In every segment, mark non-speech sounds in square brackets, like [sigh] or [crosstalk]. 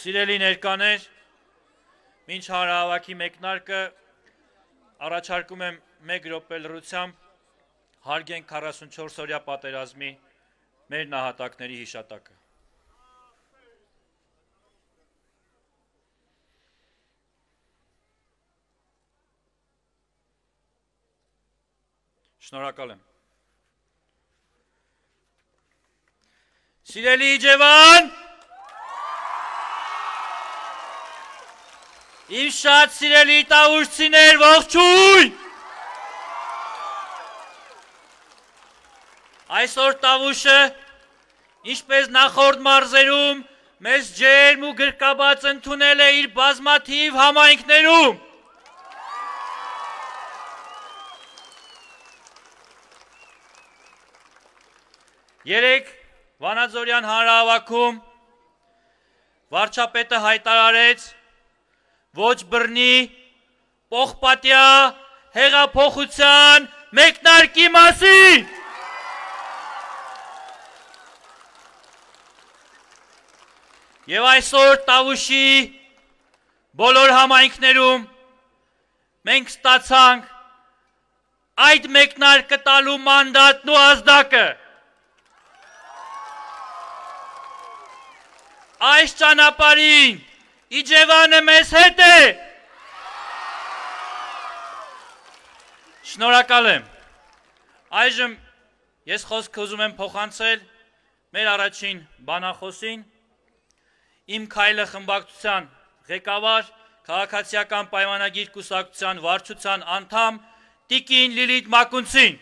Սիրելի ներկաներ, մինչ հարահավաքի մեկնարկը առաջարկում եմ մեկ ռոպե լրությամբ հարգենք 44 օրյա պատերազմի մեր նահատակների հիշատակը։ Շնորհակալ եմ։ Սիրելի Իջևան, Իմ շատ սիրելի տավուրցիներ, ողջույն։ Այսօր տավուշը, ինչպես նախորդ մարզերում, մեզ ջերմ ու գրկաբաց ընդունել է իր բազմաթիվ համայնքներում։ Երեք Վանաձորյան հանրահավաքում վարչապետը հայտարարեց, ոչ բռնի պողպատյա հեղափոխության մեկնարկի մասին։ Եվ այսօր Տավուշի բոլոր համայնքներում մենք ստացանք այդ մեկնարկը տալու մանդատն ու ազդակը։ Այս ճանապարհին Իջևանը մեզ հետ է։ Շնորհակալ եմ։ Այժմ ես խոսքը ուզում եմ փոխանցել մեր առաջին բանախոսին իմ քայլը խմբակցության ղեկավար քաղաքացիական պայմանագիր կուսակցության վարչության անդամ Տիկին Լիլիթ Մակունցին։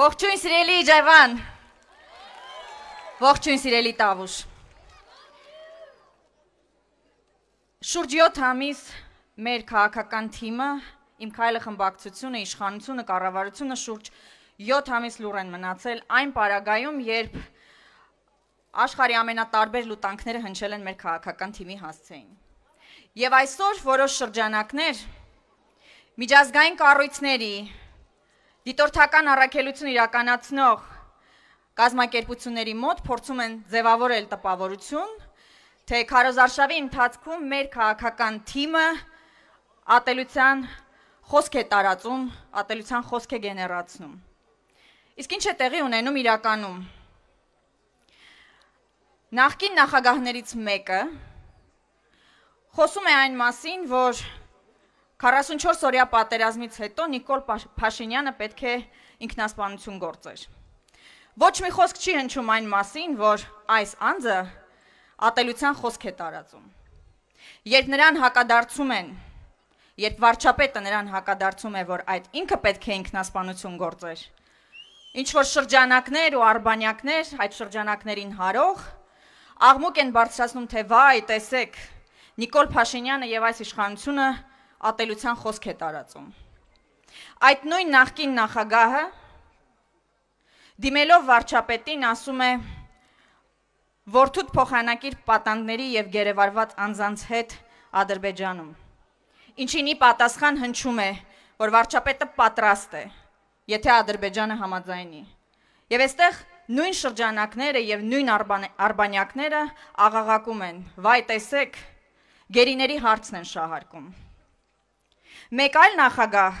Ողջույն սիրելի Ջևան, Ողջույն սիրելի Տավուշ։ Շուրջ 7 ամիս մեր քաղաքական թիմը, իմ քայլը խմբակցությունը, իշխանությունը, կառավարությունը շուրջ 7 ամիս լուր են մնացել այն պարագայում, երբ աշխարհի ամենատարբեր լուտանքները հնչել են մեր քաղաքական թիմի հասցեին։ Եվ այսօր որոշ շրջանակներ միջազգային կառույցների դիտորդական առաքելություն իրականացնող կազմակերպությունների մոտ փորձում են ձևավորել տպավորություն, թե քարոզարշավի ընթացքում մեր քաղաքական թիմը ատելության խոսք է տարածում, ատելության խոսք է գեներացնում։ Իսկ ինչ է տեղի ունենում իրականում։ Նախկին նախագահներից մեկը խոսում է այն մասին, որ 44 օրյա պատերազմից հետո Նիկոլ Փաշինյանը պետք է ինքնասպանություն գործեր։ Ոչ մի խոսք չի հնչում այն մասին, որ այս անձը ատելության խոսք է տարածում։ Երբ նրան հակադարձում են, երբ վարչապետը նրան հակադարձում է, որ այդ ինքը պետք է ինքնասպանություն գործեր, ինչ որ շրջանակներ ու արբանյակներ, այդ շրջանակներին հարող, աղմուկ են բարձրացնում, թե վայ, տեսեք, Նիկոլ Փաշինյանը եւ այս իշխանությունը ատելության խոսք է տարածում։ Այդ նույն նախկին նախագահը, նախագահը Դիմելով վարչապետին ասում է. «Որդուդ փոխանակիր պատանդների եւ գերեվարված անձանց հետ Ադրբեջանում»։ Ինչին ի պատասխան հնչում է, որ վարչապետը պատրաստ է, եթե Ադրբեջանը համաձայնի։ Եվ այստեղ նույն շրջանակները եւ նույն արբանյակները աղաղակում են. «Վայ տեսեք, գերիների հարցն են շահարկում»։ Մեկ այլ նախագահ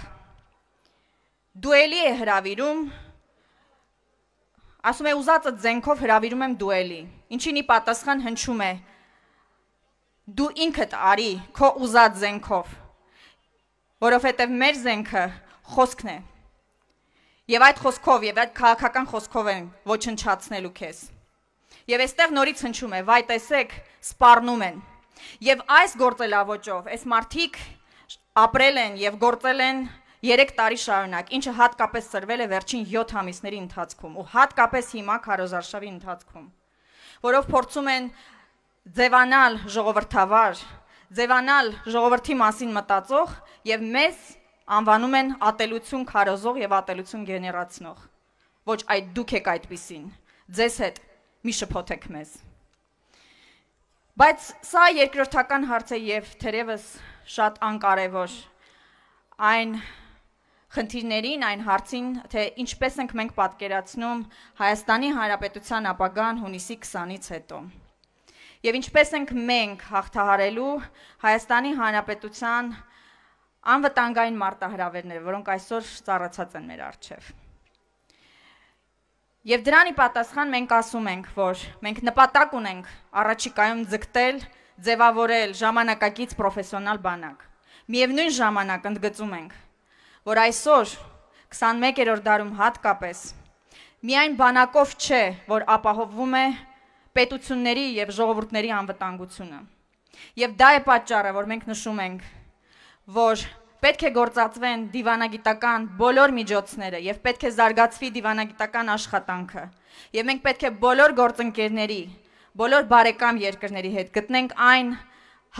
դուելի է հրավիրում Ասում է ուզածը ձենքով հրավիրում եմ դուելի։ Ինչին ի պատասխան հնչում է. Դու ինքդ արի քո ուզած ձենքով։ Որովհետև մեր ձենքը խոսքն է։ Եվ այդ խոսքով եւ այդ քաղաքական խոսքով են ոչնչացնելու քեզ։ Եվ այստեղ նորից հնչում է, վայ տեսեք, սպառնում են։ Եվ այս գործելավոճով այս մարդիկ ապրել են եւ գործել են 3 տարի շարունակ, ինչը հատկապես ծրվել է վերջին 7 ամիսների ընթացքում ու հատկապես հիմա քարոզարշավի ընթացքում, որով փորձում են ձևանալ ժողովրդավար, ձևանալ ժողովրդի մասին մտածող եւ մեզ անվանում են ատելություն քարոզող եւ ատելություն գեներացնող։ Ոչ, այդ դուք եք այդպիսին։ Ձեզ հետ մի շփոթեք մեզ։ Բայց սա երկրորդական հարց է եւ թերևս շատ անկարևոր։ Այն խնդիրներին, այն հարցին, թե ինչպես ենք մենք պատկերացնում Հայաստանի Հանրապետության ապագան հունիսի 20-ից հետո եւ ինչպես ենք մենք հաղթահարելու Հայաստանի Հանրապետության անվտանգային մարտահրավերները, որոնք այսօր ծառացած են մեր առջև։ Եվ դրանի պատասխան մենք ասում ենք, որ մենք նպատակ ունենք առաջիկայում ձգտել, ձևավորել ժամանակակից պրոֆեսիոնալ բանակ։ Միևնույն ժամանակ ընդգծում ենք, որ այսօր 21-րդ դարում հատկապես միայն բանակով չէ, որ ապահովվում է պետությունների եւ ժողովուրդների անվտանգությունը։ Եվ դա է պատճառը, որ մենք նշում ենք, որ պետք է գործածվեն դիվանագիտական բոլոր միջոցները եւ պետք է զարգացվի դիվանագիտական աշխատանքը։ Եվ մենք պետք է բոլոր գործընկերների, բոլոր բարեկամ երկրների հետ գտնենք այն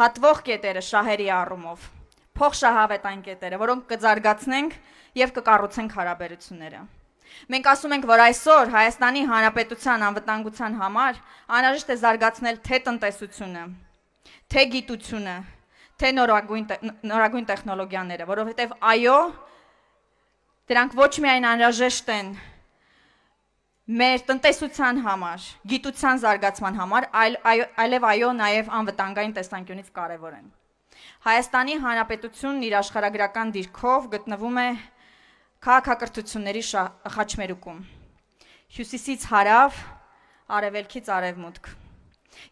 հատվող կետերը շահերի առումով, փոխշահավետային կետերը, որոնք կզարգացնենք եւ կկառուցենք հարաբերությունները։ Մենք ասում ենք, որ այսօր Հայաստանի Հանրապետության անվտանգության համար անհրաժեշտ է զարգացնել թե տնտեսությունը, թե գիտությունը, թե նորագույն նորագույն տեխնոլոգիաները, որովհետեւ այո, դրանք ոչ միայն անհրաժեշտ են մեր տնտեսության համար, գիտության զարգացման համար, այլ այլև այո, այլ, այլ, այլ, այլ, այլ, այլ, այլ, այլ, այլ նաև անվտանգային տեսանկյունից կարևոր են։ այլ, Հայաստանի Հանրապետությունն իր աշխարհագրական դիրքով գտնվում է քաղաքակրթությունների խաչմերուկում։ Հյուսիսից հարավ, արևելքից արևմուտք։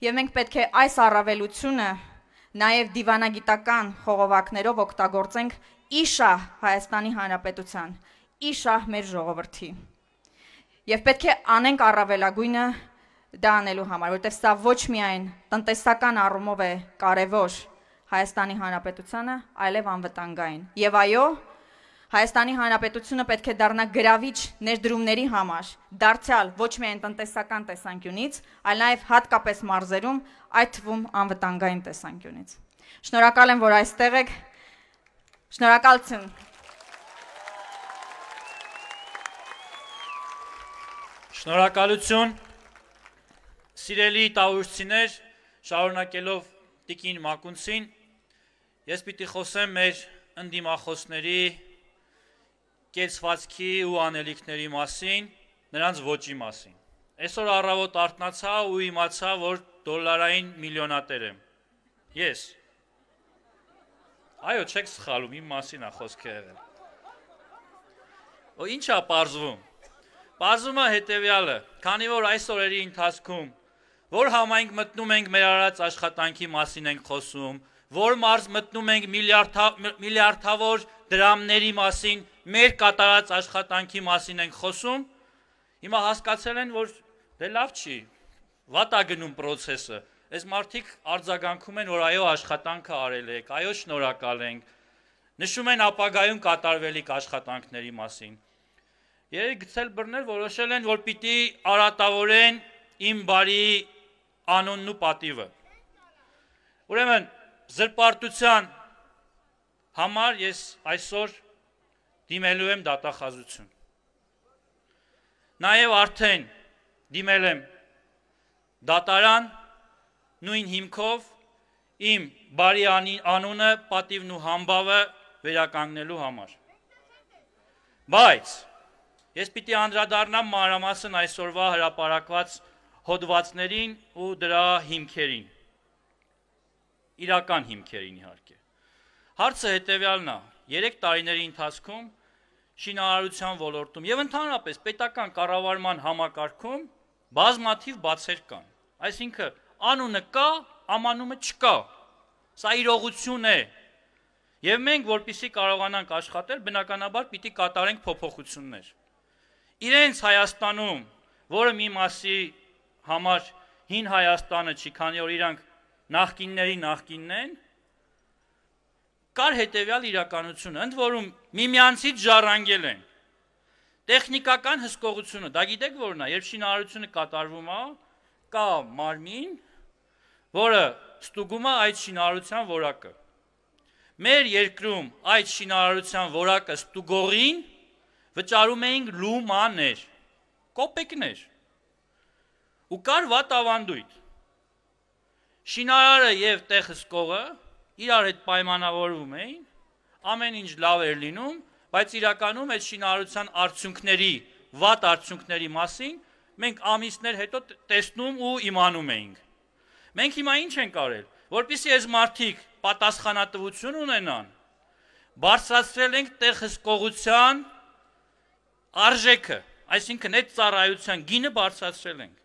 Եվ մենք պետք է այս առավելությունը նաև դիվանագիտական խողովակներով օգտագործենք իշա Հայաստանի Հանրապետության, իշա մեր ժողովրդի։ Եվ պետք է անենք առավելագույնը դա անելու համար, որտեղ սա ոչ միայն տնտեսական առումով է կարևոր, Հայաստանի Հանրապետությանը, այլև անվտանգային։ Եվ այո, Հայաստանի Հանրապետությունը պետք է դառնա գրավիչ ներդրումների համար, դարձյալ ոչ միայն տնտեսական տեսանկյունից, այլ նաև հատկապես մարզերում, այդ թվում անվտանգային տեսանկյունից։ Շնորհակալ եմ, որ այստեղ եք։ Շնորհակալություն։ Շնորհակալություն։ Սիրելի տաուրցիներ, շարունակելով Տիկին Մակունցին Ես պիտի խոսեմ մեր ընդդիմախոսների կեցվածքի ու անելիքների մասին, նրանց ոչի մասին։ Այսօր առավոտ արթնացա ու իմացա, որ դոլարային միլիոնատեր եմ։ Ես։ Այո, չեք սխալում, իմ մասին է խոսքը եղել։ Ու ի՞նչ է ողջվում։ Պարզումը հետեւյալը, քանի որ այս օրերի ընթացքում որ համայնք մտնում ենք մեր արած աշխատանքի մասին ենք խոսում, որ մարզ մտնում ենք միլիարդավոր դրամների մասին, մեր կատարած աշխատանքի մասին ենք խոսում, հիմա հասկացել են, որ դե լավ չի, վատ է գնում process-ը։ Այս մարդիկ արձագանքում են, որ այո, աշխատանքը արել եք, այո, շնորհակալ ենք։ Նշում են ապագայում կատարվելիք աշխատանքների մասին։ Երեք գցել բռնել որոշել են, որ պիտի արատավորեն իմ բարի անունն ու պատիվը։ Ուրեմն զրպարտության համար ես այսօր դիմելու եմ դատախազություն։ Նաև արդեն դիմել եմ դատարան նույն հիմքով իմ բարի անունը, պատիվն ու համբավը վերականգնելու համար։ Բայց ես պիտի անդրադառնամ մանրամասն այսօրվա հրապարակված հոդվածներին ու դրա հիմքերին իրական հիմքերին իհարկե։ Հարցը հետևյալն է. 3 տարիների ընթացքում շինարարության ոլորտում եւ ընդհանրապես պետական կառավարման համակարգում բազմաթիվ բացեր կան։ Այսինքն անունը կա, ամանումը չկա։ Սա իրողություն է։ Եվ մենք, որpիսի կարողանանք աշխատել, բնականաբար պիտի կատարենք փոփոխություններ։ Իրենց Հայաստանում, որը մի մասի համար հին Հայաստանը չի, քանի որ իրանք նախկինների նախկինն են, կար հետևյալ իրականությունը, ընդ որում միմյանցից ժառանգել են։ Տեխնիկական հսկողությունը, դա գիտեք որն է, երբ շինարարությունը կատարվում է, կա մարմին, որը ստուգում է այդ շինարարության որակը։ Մեր երկրում այդ շինարարության որակը ստուգողին վճարում էինք լումաներ, կոպեկներ։ Ու կար վատ ավանդույթ շինարարը եւ տեխսկողը իրար հետ պայմանավորվում էին, ամեն ինչ լավ էր լինում, բայց իրականում այդ շինարարության արդյունքների, վատ արդյունքների մասին մենք ամիսներ հետո տեսնում ու իմանում էինք։ Մենք հիմա ինչ ենք արել, որpիսի այս մարդիկ պատասխանատվություն ունենան, բարձրացրել ենք տեխսկողության արժեքը, այսինքն այդ ծառայության գինը բարձրացրել ենք։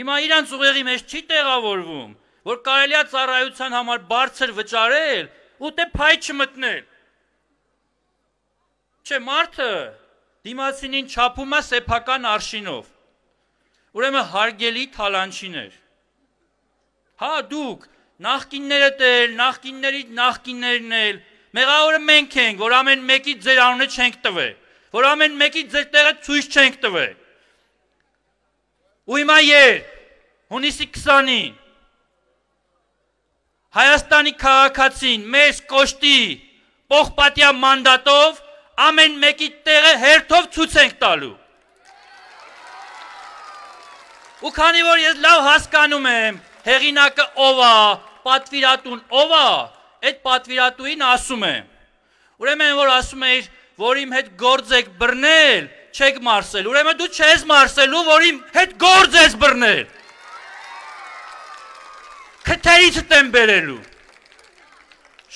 Հիմա իրանց ուղեղի մեջ չի տեղավորվում, որ կարելի է ծառայության համար բարձր վճարել ու դե փայ չմտնել։ Չէ, մարդը դիմացինին չափում է սեփական արշինով։ Ուրեմն հարգելի թալանչիներ։ Հա դուք նախկինները դել, նախկինների նախկիններն էլ մեղավորը մենք ենք, որ ամեն մեկի ձեր անունը չենք տվել, որ ամեն մեկի ձեր տեղը ցույց չենք տվել ու հիմա երբ հունիսի 20-ին Հայաստանի քաղաքացին մեզ կոշտի պողպատյա մանդատով ամեն մեկի տեղը հերթով ցույց ենք տալու։ Ու քանի որ ես լավ հասկանում եմ, հեղինակը ով է, պատվիրատուն ով է, այդ պատվիրատուին ասում եմ։ Ուրեմն որ ասում է, որ իմ հետ գործ եք բռնել, չեք մարսել, ուրեմն դու չես մարսելու, որ իմ հետ գործ ես բռնել։ Քթերիցդ եմ բերելու։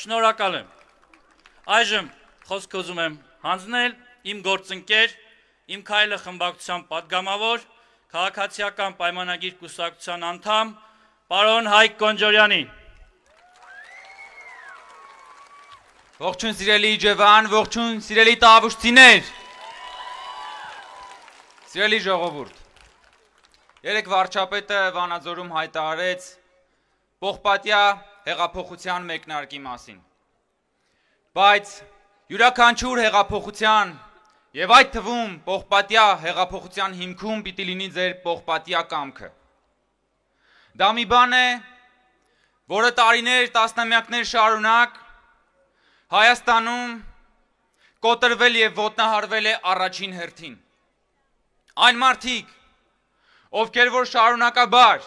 Շնորհակալ եմ։ Այժմ խոսք ուզում եմ հանձնել իմ գործընկեր, իմ քայլը խմբակցության падգամավոր, քաղաքացիական պայմանագիր կուսակցության անդամ, պարոն Հայկ Կոնջորյանին։ Ողջույն սիրելի Իջևան, ողջույն սիրելի Տավուշցիներ։ Սիրելի ժողովուրդ, երեք վարչապետը Վանաձորում հայտարարեց Պողպատյա հեղափոխության մեկնարկի մասին։ Բայց յուրաքանչյուր հեղափոխության եւ այդ թվում Պողպատյա հեղափոխության հիմքում պիտի լինի ձեր Պողպատյա կամքը։ Դա մի բան է, որը տարիներ, տասնամյակներ շարունակ Հայաստանում կոտրվել եւ ոտնահարվել է առաջին հերթին Այն մարդիկ, ովքեր որ շարունակաբար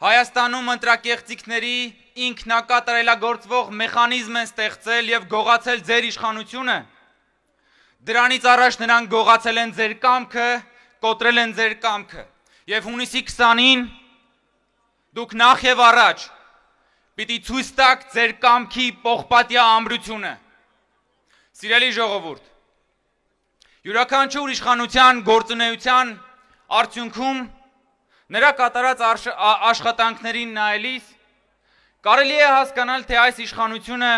Հայաստանում ընտրակեղծիքների ինքնակատարելագործվող մեխանիզմ են ստեղծել եւ գողացել ձեր իշխանությունը, դրանից առաջ նրանք գողացել են ձեր կամքը, կոտրել են ձեր կամքը։ Եվ հունիսի 20-ին դուք նախ եւ առաջ պիտի ցույց տաք ձեր կամքի պողպատյա ամրությունը։ Սիրելի ժողովուրդ, յուրաքանչյուր իշխանության գործունեության արդյունքում նրա կատարած աշխատանքներին նայելիս կարելի է հասկանալ, թե այս իշխանությունը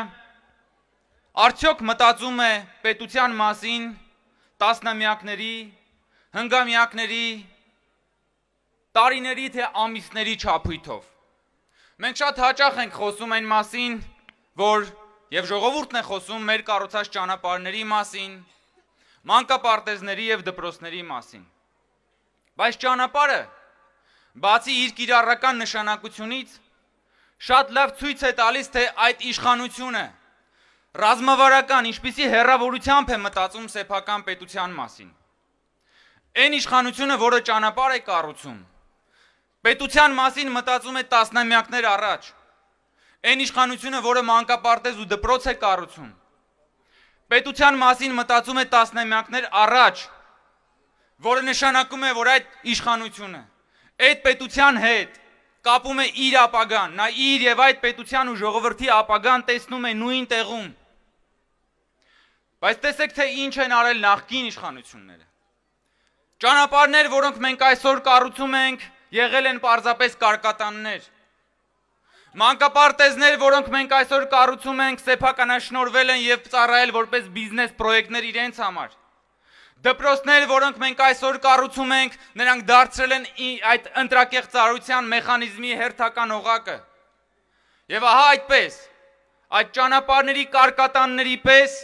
արդյոք մտածում է պետության մասին տասնամյակների, հնգամյակների, տարիների թե ամիսների չափույթով։ Մենք շատ հաճախ ենք խոսում այն մասին, որ եւ ժողովուրդն է խոսում մեր կառուցած ճանապարհների մասին, մանկապարտեզների եւ դպրոցների մասին։ Բայց ճանապարհը բացի իր կիրառական նշանակությունից շատ լավ ցույց է տալիս, թե այդ իշխանությունը ռազմավարական, ինչպիսի հերավորությամբ է մտածում սեփական պետության մասին։ Այն իշխանությունը, որը ճանապարհ է կառուցում, պետության մասին մտածում է տասնամյակներ առաջ։ Այն իշխանությունը, որը մանկապարտեզ ու դպրոց է կառուցում, պետության մասին մտածում է տասնամյակներ առաջ, որը նշանակում է, որ այդ իշխանությունը այդ պետության հետ կապում է իր ապագան, նա իր եւ այդ պետության ու ժողովրդի ապագան տեսնում է նույն տեղում։ Բայց տեսեք թե ինչ են արել նախկին իշխանությունները։ Ճանապարհներ, որոնք մենք այսօր կառուցում ենք, եղել են պարզապես կարկատաններ։ Մանկապարտեզներ, որոնք մենք այսօր կառուցում ենք, սեփականաշնորվել են եւ ծառայել որպես բիզնես պրոյեկտներ իրենց համար։ Դպրոցներ, որոնք մենք այսօր կառուցում ենք, նրանք դարձրել են այդ ընտրակեղ ծառայության մեխանիզմի հերթական օղակը։ Եվ ահա այդպես, այդ ճանապարհների կարկատանների պես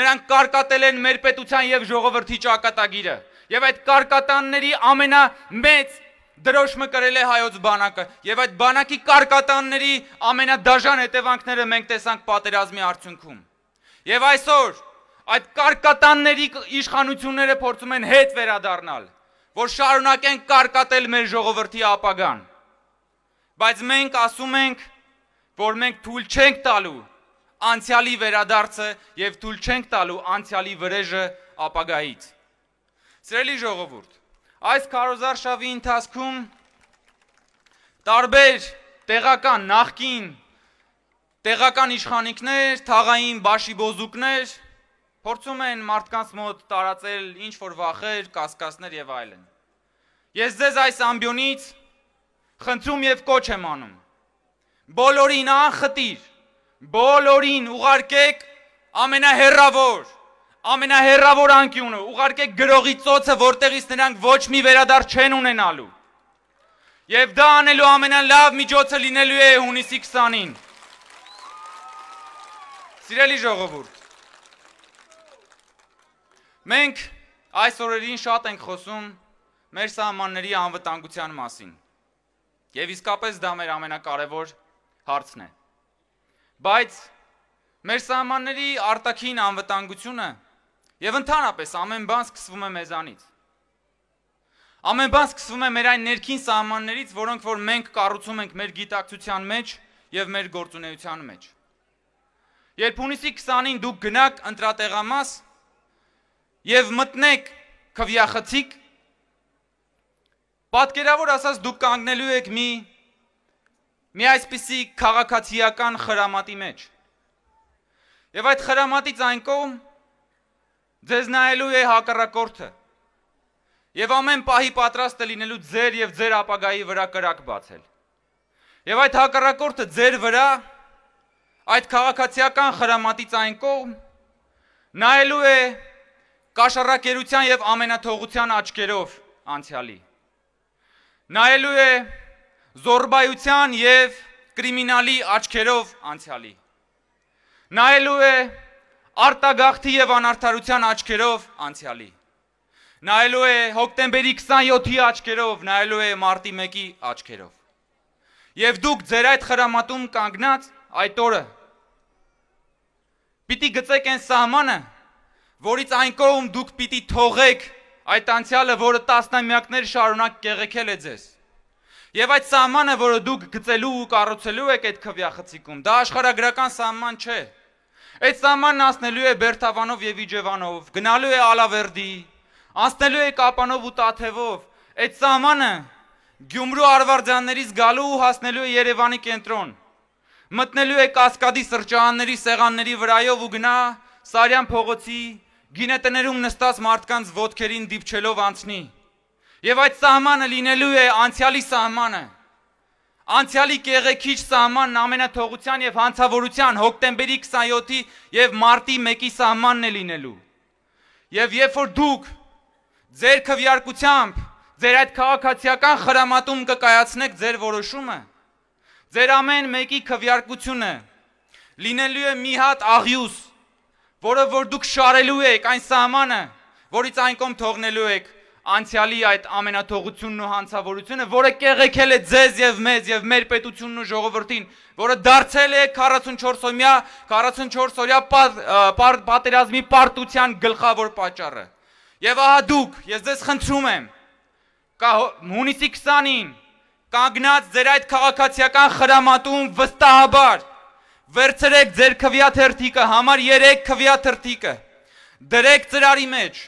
նրանք կարկատել են մեր պետության եւ ժողովրդի ճակատագիրը։ Եվ այդ կարկատանների ամենամեծ դրոշմը կրել է հայոց բանակը եւ այդ բանակի կարկատանների ամենադաժան հետևանքները մենք տեսանք պատերազմի արդյունքում։ Եվ այսօր այդ կարկատանների իշխանությունները փորձում են հետ վերադառնալ, որ շարունակեն կարկատել մեր ժողովրդի ապագան։ Բայց մենք ասում ենք, որ մենք թույլ չենք տալու անցյալի վերադարձը եւ թույլ չենք տալու անցյալի վրեժը ապագայից։ Սիրելի ժողովուրդ, Այս քարոզարշավի ընթացքում տարբեր տեղական նախկին տեղական իշխանիկներ, թաղային բաշիբոզուկներ փորձում են մարդկանց մոտ տարածել ինչ որ վախեր, կասկածներ եւ այլն։ Ես ձեզ այս ամբյոնից խնդրում եւ կոչ եմ անում։ Բոլորին անխտիր, բոլորին ուղարկեք ամենահերավոր ամենահերավոր անկյունը, ուղարկեք գրողի ծոցը, որտեղից նրանք ոչ մի վերադարձ չեն ունենալու։ Եվ դա անելու ամենալավ միջոցը լինելու է հունիսի 20-ին։ Սիրելի ժողովուրդ, մենք այս օրերին շատ ենք խոսում մեր սահմանների անվտանգության մասին։ Եվ իսկապես դա մեր ամենակարևոր հարցն է։ Բայց մեր սահմանների արտաքին անվտանգությունը Եվ ընդհանրապես ամեն բան սկսվում է մեզանից։ Ամեն բան սկսվում է մեր այն ներքին սահմաններից, որոնք որ մենք կառուցում ենք մեր գիտակցության մեջ եւ մեր գործունեության մեջ։ Երբ հունիսի 20-ին դուք գնաք ընտրատեղամաս եւ մտնեք քվյախցիկ, պատկերավոր ասած դուք կանգնելու եք մի մի այսպիսի քաղաքացիական խրամատի մեջ։ Եվ այդ խրամատից այն կողմ Ձեզ նայելու է հակառակորդը։ Եվ ամեն պահի պատրաստ է լինելու ձեր եւ ձեր ապագայի վրա կրակ բացել։ Եվ այդ հակառակորդը ձեր վրա այդ քաղաքացիական խրամատից այն կողմ նայելու է կաշառակերության եւ ամենաթողության աչքերով անցյալի։ Նայելու է զորբայության եւ կրիմինալի աչքերով անցյալի։ Նայելու է արտագաղթի եւ անարդարության աչքերով անցյալի։ Նայելու է հոկտեմբերի 27-ի աչքերով, նայելու է մարտի 1-ի աչքերով։ Եվ դուք ձեր այդ խրամատում կանգնած այդ օրը պիտի գծեք այն սահմանը, որից այն կողմ դուք պիտի թողեք այդ անցյալը, որը տասնամյակներ շարունակ կեղեքել է ձեզ։ Եվ այդ սահմանը, որը դուք գծելու ու կառուցելու եք այդ քվյախցիկում, դա աշխարհագրական սահման չէ, Այդ սամանն ասնելու է Բերթավանով եւ Իջևանով, գնալու է Ալավերդի, անցնելու է Կապանով ու Տաթևով։ Այդ սամանը Գյումրու արվարձաններից գալու ու հասնելու է Երևանի կենտրոն։ Մտնելու է Կասկադի սրճարանների սեղանների վրայով ու գնա Սարյան փողոցի գինետներում նստած մարդկանց ոտքերին դիպչելով անցնի։ Եվ այդ սահմանը լինելու է անցյալի սահմանը անցյալի կեղեքիչ սահմանն ամենաթողության եւ հանցավորության հոկտեմբերի 27-ի եւ մարտի 1-ի սահմանն է լինելու։ Եվ երբ որ դուք ձեր քվյարկությամբ ձեր այդ քաղաքացիական խրամատում կկայացնեք ձեր որոշումը, ձեր ամեն մեկի քվյարկությունը լինելու է մի հատ աղյուս, որը որ դուք շարելու եք այն սահմանը, որից այն կողմ թողնելու եք անցյալի այդ ամենաթողությունն ու հանցավորությունը, որը կեղեքել է ձեզ եւ մեզ եւ մեր պետությունն ու ժողովրդին, որը դարձել է 44-օրյա 44-օրյա պատերազմի պարտության գլխավոր պատճառը։ Եվ ահա դուք, ես ձեզ խնդրում եմ, կա հունիսի 20-ին կանգնած ձեր այդ քաղաքացիական խրամատում վստահաբար վերցրեք ձեր քվյաթերթիկը, համար 3 քվյաթերթիկը։ Դրեք ծրարի մեջ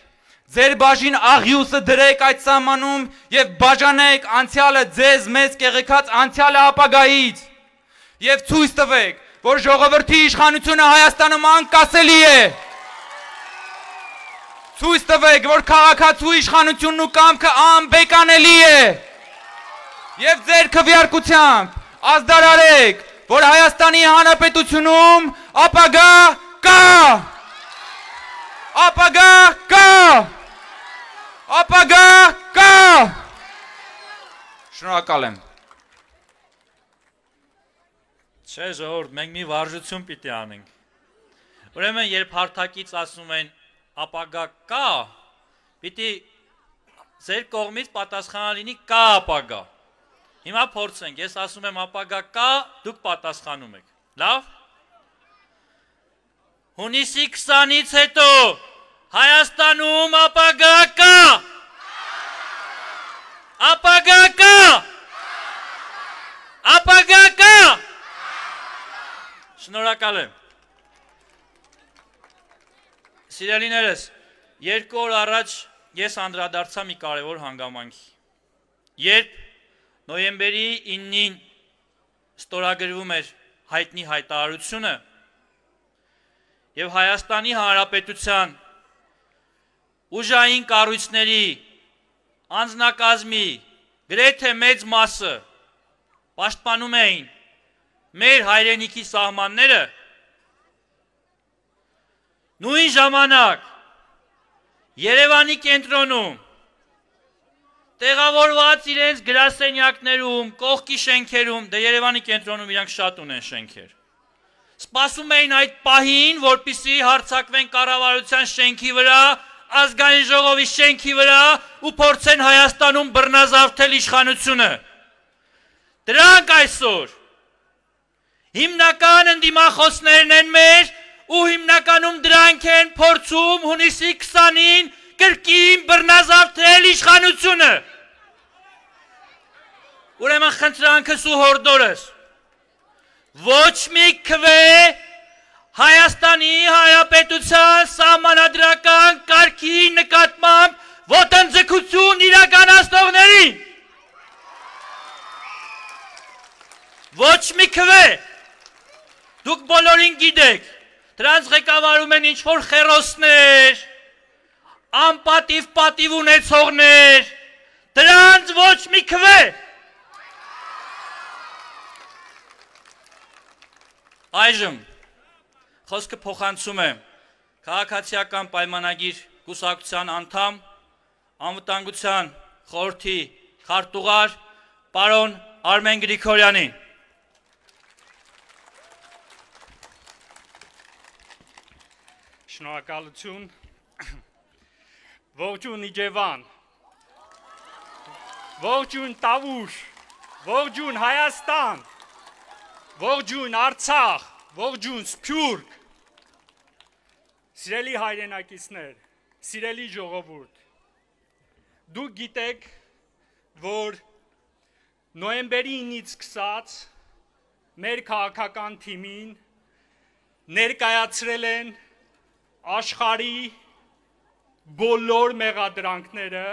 Ձեր բաժին աղյուսը դրեք այդ սահմանում եւ բաժանեք անցյալը ձեզ մեզ կեղեքած անցյալը ապագայից եւ ցույց տվեք, որ ժողովրդի իշխանությունը Հայաստանում անկասելի է։ Ցույց տվեք, որ քաղաքացու իշխանությունն ու կամքը անբեկանելի է։ Եվ ձեր քվեարկությամբ ազդարարեք, որ Հայաստանի Հանրապետությունում ապագա կա ապագա կա ապագա կա։ Շնորհակալ եմ։ Չէ, ժողովուրդ, մենք մի վարժություն պիտի անենք։ Ուրեմն, երբ հարթակից ասում են ապագա կա, պիտի ձեր կողմից պատասխանը լինի կա ապագա։ Հիմա փորձենք, ես ասում եմ ապագա կա, դուք պատասխանում եք։ Լավ։ Հունիսի 20-ից հետո Հայաստանում ապագա կա։ Ապագա կա։ Ապագա կա։ Շնորհակալ եմ։ Սիրելիներս, երկու օր առաջ ես անդրադարձա մի կարևոր հանգամանքի։ Երբ նոյեմբերի 9-ին ստորագրվում էր հայտնի հայտարարությունը եւ Հայաստանի Հանրապետության ուժային կառույցների անձնակազմի գրեթե մեծ մասը պաշտպանում էին մեր հայրենիքի սահմանները նույն ժամանակ Երևանի կենտրոնում տեղավորված իրենց գրասենյակներում, կողքի շենքերում, դե Երևանի կենտրոնում իրանք շատ ունեն շենքեր։ Սպասում էին այդ պահին, որpիսի հարցակվեն կառավարության շենքի վրա ազգային ժողովի շենքի վրա ու փորձեն Հայաստանում բռնազավթել իշխանությունը։ Դրանք այսօր հիմնական ընդդիմախոսներն են մեր ու հիմնականում դրանք են փորձում հունիսի 20-ին կրկին բռնազավթել իշխանությունը։ Ուրեմն խնդրանքս ու հորդորս ոչ մի քվե Հայաստանի Հայապետության սահմանադրական կարգի նկատմամբ ոտնձգություն իրականացնողներին ոչ մի քվե դուք բոլորին գիտեք դրանց ղեկավարում են ինչ որ խերոսներ անպատիվ պատիվ ունեցողներ դրանց ոչ մի քվե այժմ խոսքը փոխանցում է քաղաքացիական պայմանագիր կուսակցության անդամ անվտանգության խորհրդի քարտուղար պարոն Արմեն Գրիգորյանին Շնորհակալություն Ողջույն Իջևան Ողջույն Տավուշ Ողջույն Հայաստան Ողջույն Արցախ Ողջույն Սփյուռք Սիրելի հայրենակիցներ, սիրելի ժողովուրդ, դուք գիտեք, որ նոյեմբերի 9-ից սկսած մեր քաղաքական թիմին ներկայացրել են աշխարի բոլոր մեղադրանքները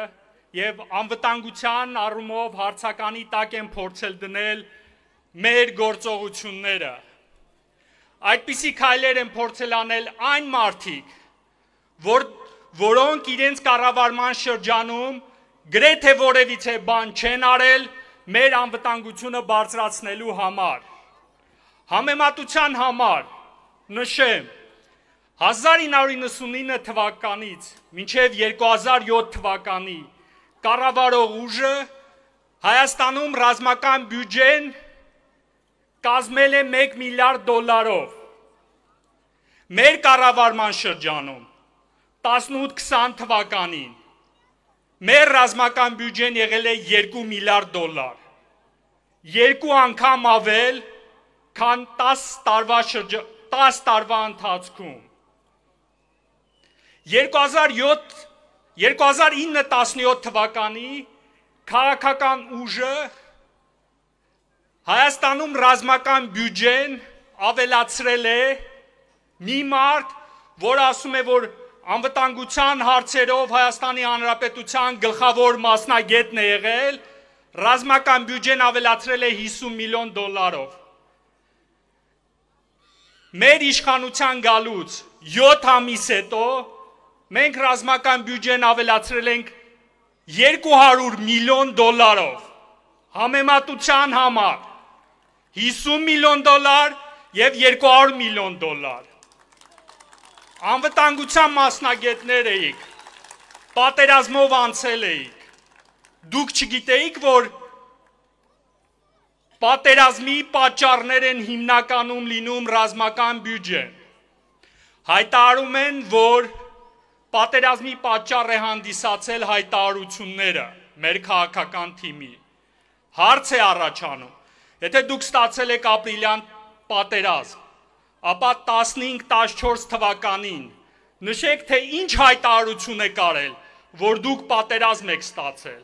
եւ անվտանգության առումով հարցականի տակ են փորձել դնել մեր գործողությունները Այդպիսի քայլեր են փորձել անել այն մարդիկ, որ որոնք իրենց կառավարման շրջանում գրեթե որևիցե բան չեն արել մեր անվտանգությունը բարձրացնելու համար։ Համեմատության համար նշեմ 1999 թվականից մինչև 2007 թվականի կառավարող ուժը Հայաստանում ռազմական բյուջեն 1.5 կազմել է 1 միլիարդ դոլարով։ Մեր կառավարման շրջանում 18-20 թվականին մեր ռազմական բյուջեն եղել է 2 միլիարդ դոլար։ Երկու անգամ ավել, քան 10 տարվա շրջան 10 տարվա ընթացքում։ 2007 2009-17 թվականի քաղաքական ուժը Հայաստանում ռազմական բյուջեն ավելացրել է մի մարդ, որ ասում է, որ անվտանգության հարցերով Հայաստանի Հանրապետության գլխավոր մասնագետն է եղել, ռազմական բյուջեն ավելացրել է 50 միլիոն դոլարով։ Մեր իշխանության գալուց 7 ամիս հետո մենք ռազմական բյուջեն ավելացրել ենք 200 միլիոն դոլարով համեմատության համար 50 միլիոն դոլար եւ 200 միլիոն դոլար։ Անվտանգության մասնագետներ էիք։ Պատերազմով անցել էիք։ Դուք չգիտեիք, որ պատերազմի պատճառներ են հիմնականում լինում ռազմական բյուջեն։ Հայտարարում են, որ պատերազմի պատճառ է հանդիսացել հայտարարությունները մեր քաղաքական թիմի։ Հարց է առաջանում Եթե դուք ստացել եք ապրիլյան պատերազմ, ապա 15-14 թվականին նշեք, թե ինչ հայտարարություն է կարել, որ դուք պատերազմ եք ստացել։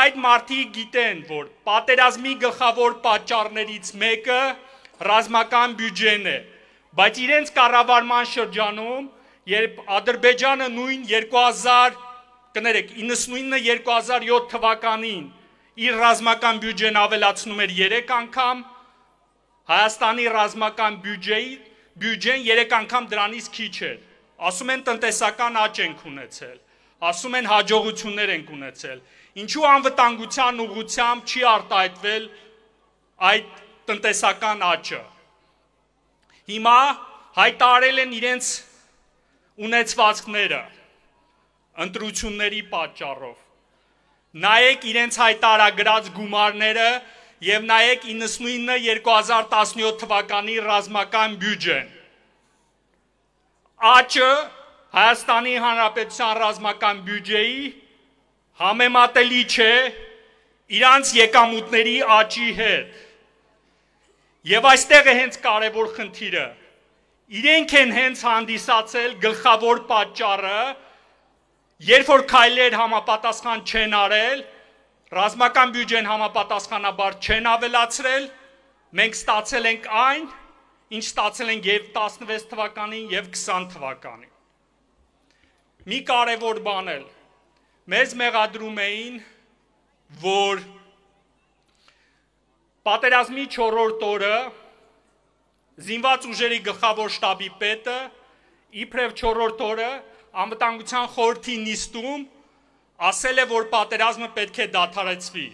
Այդ մարդիկ գիտեն, որ պատերազմի գլխավոր պատճառներից մեկը ռազմական բյուջեն է, բայց իրենց կառավարման շրջանում, երբ Ադրբեջանը նույն 2000 կներեք 99-2007 թվականին իր ռազմական բյուջեն ավելացնում էր 3 անգամ, Հայաստանի ռազմական բյուջեի բյուջեն 3 անգամ դրանից քիչ էր։ Ասում են տնտեսական աճ ենք ունեցել, ասում են հաջողություններ ենք ունեցել։ Ինչու անվտանգության ուղղությամբ չի արտահայտվել այդ տնտեսական աճը։ Հիմա հայտարել են իրենց ունեցվածքները ընտրությունների պատճառով Նայեք իրենց հայտարարած գումարները եւ նայեք 99-2017 թվականի ռազմական բյուջեն։ Աճը Հայաստանի Հանրապետության ռազմական բյուջեի համեմատելի չէ իրանց եկամուտների աճի հետ։ Եվ այստեղ է հենց կարևոր խնդիրը։ Իրենք են հենց հանդիսացել գլխավոր պատճառը, Երբ որ քայլեր համապատասխան չեն արել, ռազմական բյուջեն համապատասխանաբար չեն ավելացրել, մենք ստացել ենք այն, ինչ ստացել ենք եւ 16 թվականին եւ 20 թվականին։ Մի կարևոր բան էլ մեզ մեղադրում էին, որ պատերազմի 4-րդ օրը զինված ուժերի գլխավոր շտաբի պետը իբրև 4-րդ օրը անվտանգության խորհրդի նիստում ասել է, որ պատերազմը պետք է դադարեցվի։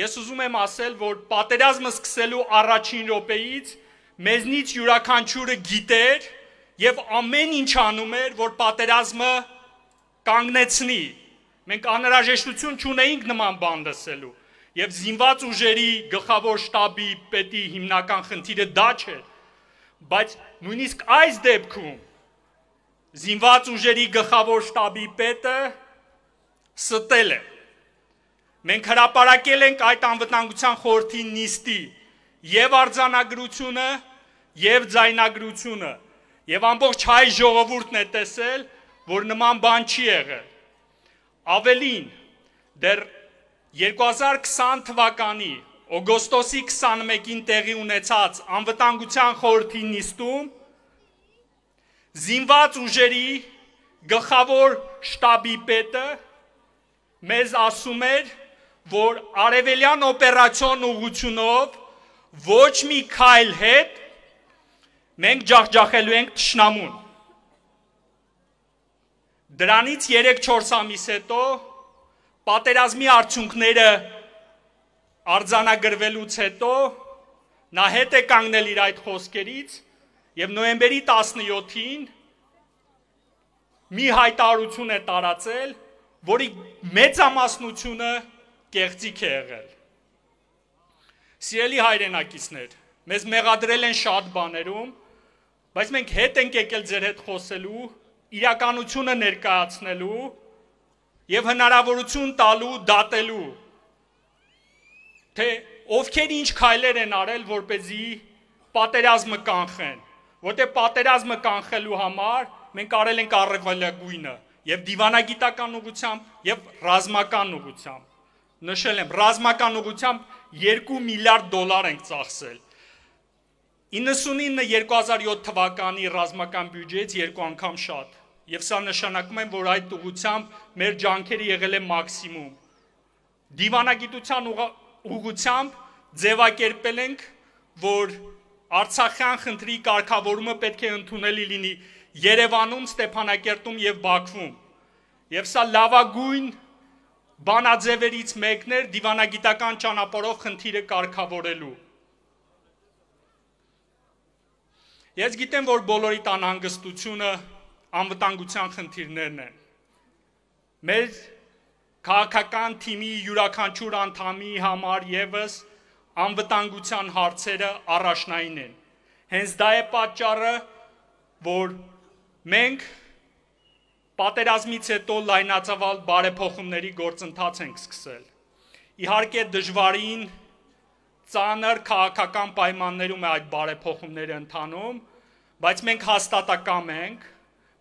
Ես ուզում եմ ասել, որ պատերազմը սկսելու առաջին րոպեից մեզնից յուրաքանչյուրը գիտեր եւ ամեն ինչ անում էր, որ պատերազմը կանգնեցնի։ Մենք անհրաժեշտություն չունեինք նման բան լսելու։ Եվ զինված ուժերի գլխավոր շտաբի պետի հիմնական խնդիրը դա չէ։ Բայց նույնիսկ այս դեպքում զինված ուժերի գլխավոր штаբի պետը ստել է։ Մենք հրապարակել ենք այդ անվտանգության խորհրդի նիստի եւ արձանագրությունը եւ ձայնագրությունը եւ ամբողջ հայ ժողովուրդն է տեսել, որ նման բան չի եղել։ Ավելին, դեռ 2020 թվականի օգոստոսի 21-ին տեղի ունեցած անվտանգության խորհրդի նիստում զինված ուժերի գլխավոր շտաբի պետը մեզ ասում էր, որ արևելյան օպերացիոն ուղությունով ոչ մի քայլ հետ մենք ջախջախելու ենք ճշնամուն։ Դրանից 3-4 ամիս հետո պատերազմի արդյունքները արձանագրվելուց հետո նա հետ է կանգնել իր այդ խոսքերից եւ նոեմբերի 17-ին մի հայտարարություն է տարածել, որի մեծամասնությունը կեղծիք է եղել։ Սիրելի հայրենակիցներ, մեզ մեղադրել են շատ բաներում, բայց մենք հետ ենք եկել ձեր հետ խոսելու, իրականությունը ներկայացնելու եւ հնարավորություն տալու դատելու թե ովքեր ինչ քայլեր են արել, որ เป զի պատերազմը կանխեն։ Որտե պատերազմը կանխելու համար մենք արել ենք առավելագույնը եւ դիվանագիտական ուղությամբ եւ ռազմական ուղությամբ։ Նշել եմ, ռազմական ուղությամբ 2 միլիարդ դոլար ենք ծախսել։ 99-2007 թվականի ռազմական բյուջեից երկու անգամ շատ։ Եվ սա նշանակում է, որ այդ ուղությամբ մեր ջանքերը եղել է մաքսիմում։ Դիվանագիտության ուղությամբ ձևակերպել ենք, որ Արցախյան խնդրի կարգավորումը պետք է ընդունելի լինի Երևանում, Ստեփանակերտում եւ Բաքվում։ Եվ սա լավագույն բանաձևերից մեկն էր դիվանագիտական ճանապարհով խնդիրը կարգավորելու։ Ես գիտեմ, որ բոլորի տան հանգստությունը անվտանգության խնդիրներն են։ Մեր քաղաքական թիմի յուրաքանչյուր անդամի համար եւս անվտանգության հարցերը առաջնային են։ Հենց դա է պատճառը, որ մենք պատերազմից հետո լայնացավալ բարեփոխումների գործընթաց ենք սկսել։ Իհարկե դժվարին ծանր քաղաքական պայմաններում է այդ բարեփոխումները ընթանում, բայց մենք հաստատակամ ենք,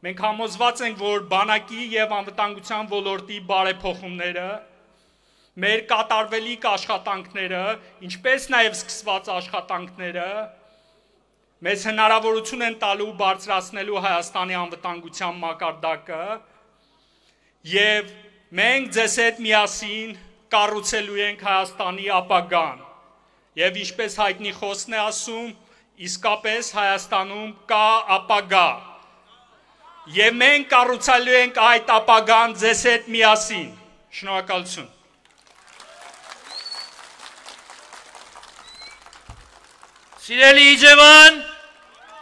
մենք համոզված ենք, որ բանակի եւ անվտանգության ոլորտի բարեփոխումները մեր կատարվելիք աշխատանքները, ինչպես նաև սկսված աշխատանքները մեզ հնարավորություն են տալու բարձրացնելու Հայաստանի անվտանգության մակարդակը եւ մենք ձեզ հետ միասին կառուցելու ենք Հայաստանի ապագան։ Եվ ինչպես հայտնի խոսն է ասում, իսկապես Հայաստանում կա ապագա։ Եվ մենք կառուցելու ենք այդ ապագան ձեզ հետ միասին։ Շնորհակալություն։ Սիրելի իջևան,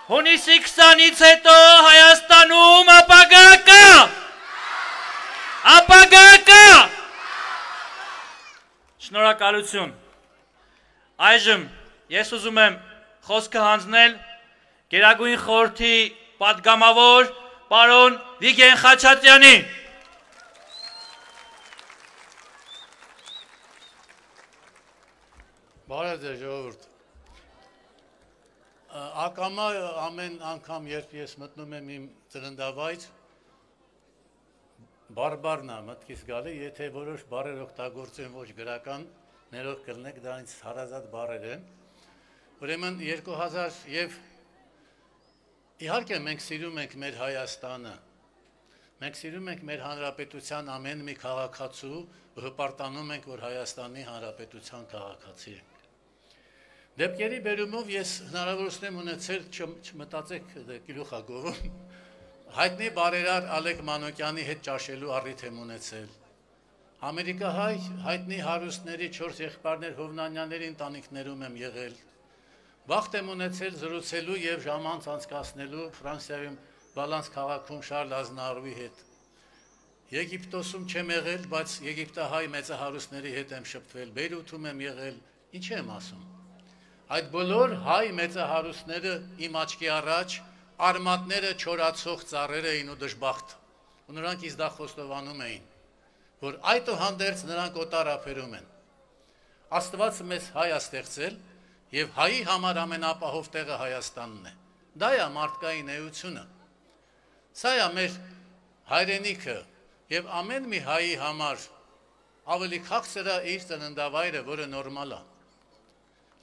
հունիսի 20-ից հետո Հայաստանում ապագա կա, ապագա կա, շնորակալություն, այժմ ես ուզում եմ խոսքը հանձնել գերագույն խորդի պատգամավոր պարոն վիգեն խաչատյանին։ Բարև ձեր ժողովուրդ ակամա ամեն անգամ երբ ես մտնում եմ իմ ծննդավայր բարբարն է մտքից գալի եթե որոշ բարեր օգտագործեմ ոչ գրական ներող կլնեք դա ինձ հարազատ բարեր են ուրեմն 2000 եւ իհարկե մենք սիրում ենք մեր Հայաստանը Մենք սիրում ենք մեր հանրապետության ամեն մի քաղաքացու, հպարտանում ենք, որ Հայաստանի հանրապետության քաղաքացի ենք։ Դեպքերի բերումով ես հնարավորություն եմ ունեցել չմտածեք դե, գլուխագորում հայտնի բարերար Ալեք Մանոկյանի հետ ճաշելու առիթ եմ ունեցել։ Ամերիկահայ հայտնի հարուստների 4 եղբայրներ Հովնանյանների ընտանիքներում եմ եղել։ Բախտ եմ ունեցել զրուցելու եւ ժամանց անցկացնելու Ֆրանսիայում Բալանս քաղաքում Շարլ Ազնարուի հետ։ Եգիպտոսում չեմ եղել, բայց Եգիպտահայ մեծահարուստների հետ եմ շփվել, Բեյրութում եմ եղել։ Ինչ եմ ասում։ Այդ բոլոր հայ մեծահարուստները իմ աչքի առաջ արմատները չորացող ծառեր էին ու դժբախտ։ Ու նրանք իսկ դա խոստովանում էին, որ այդուհանդերձ նրանք օտար ափերում են։ Աստված մեզ հայ է ստեղծել եւ հայի համար ամենապահով տեղը Հայաստանն է։ Դա է մարդկային էությունը։ Սա է մեր հայրենիքը եւ ամեն մի հայի համար ավելի քաղցր է իր ծննդավայրը, որը նորմալ է։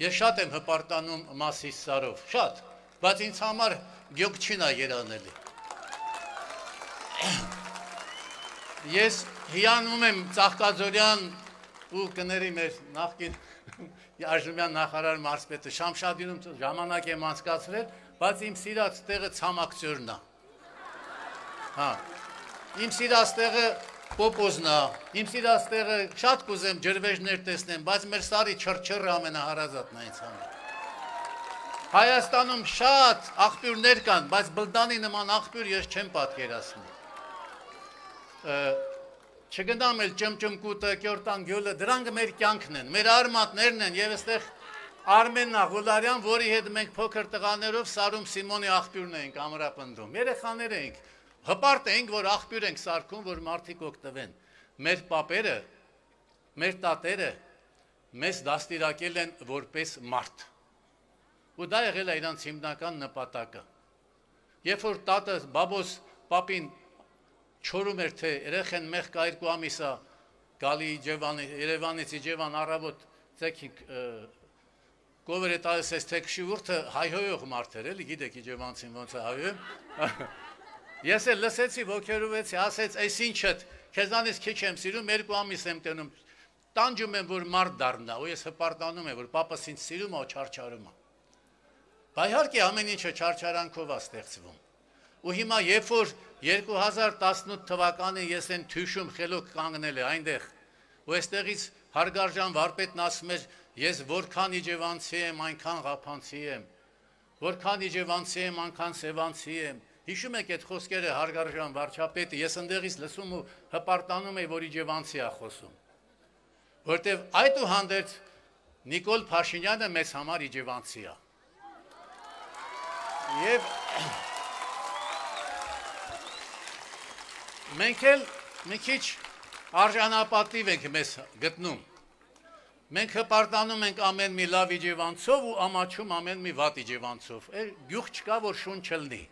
Ես շատ եմ հպարտանում մասիս սարով, շատ, բայց ինձ համար գյոք չին ա երանելի։ Ես հիանում եմ ծաղկաձորյան ու կների մեր նախկին արժումյան նախարար մարսպետը շամշադինում ժամանակ եմ անցկացրել, բայց իմ սիրած տեղը ծամակցորնա։ հա, Իմ սիրած տեղը Պոպոզնա, իմ սիրաստեղը շատ կուզեմ ջրվեժներ տեսնեմ, բայց մեր սարի չրչրը ամենահարազատն այնց համար։ Հայաստանում շատ աղբյուրներ կան, բայց բլդանի նման աղբյուր ես չեմ պատկերասնի։ Չգնամ էլ ճմճմկուտը, կյորտան գյոլը, դրանք մեր կյանքն են, մեր արմատներն են և եստեղ Արմեննա Ղուլարյան, որի հետ մենք փոքր տղաներով Սարում Սիմոնի աղբյուրն էինք ամրապնդում։ Երեխաներ էինք, հպարտ ենք, որ աղբյուր ենք սարքում, որ մարդիկ օգտվեն։ Մեր պապերը, մեր տատերը մեզ դաստիարակել են որպես մարդ։ Ու դա եղել է իրանց հիմնական նպատակը։ Երբ որ տատը բաբոս պապին չորում էր թե երեխեն մեղ կա երկու ամիսա գալի Իջևանի Երևանից Իջևան առավոտ ցեքի գովերը տալիս էս թե քշիվուրթը հայհոյող մարդ էր էլի գիտեք Իջևանցին ոնց է հայհոյում Ես էլ լսեցի, ոգերովեցի, ասեց, այս ինչդ, քեզանից քիչ եմ սիրում, երկու ամիս եմ տենում։ Տանջում եմ, որ մարդ դառնա, ու ես հպարտանում եմ, որ papas ինձ սիրում է ու չարչարում է։ Բա իհարկե ամեն ինչը չարչարանքով է ստեղծվում։ Ու հիմա երբ որ 2018 թվականին ես այն թյուշում խելոք կանգնել է այնտեղ, ու այստեղից հարգարժան վարպետն ասում էր, ես որքան իջևանցի եմ, այնքան ղափանցի եմ, որքան իջևանցի եմ, այնքան սևանցի եմ, Հիշում եք այդ խոսքերը հարգարժան վարչապետը, ես ընդեղից լսում ու հպարտանում էի, որ իջևանցի է խոսում։ Որտեվ այդ ու հանդերձ Նիկոլ Փաշինյանը մեզ համար իջևանցի է։ Եվ մենք էլ մի քիչ արժանապատիվ ենք մեզ գտնում։ Մենք հպարտանում ենք ամեն մի լավ իջևանցով ու ամաչում ամեն մի վատ իջևանցով։ Էր գյուղ չկա, որ շուն չլնի։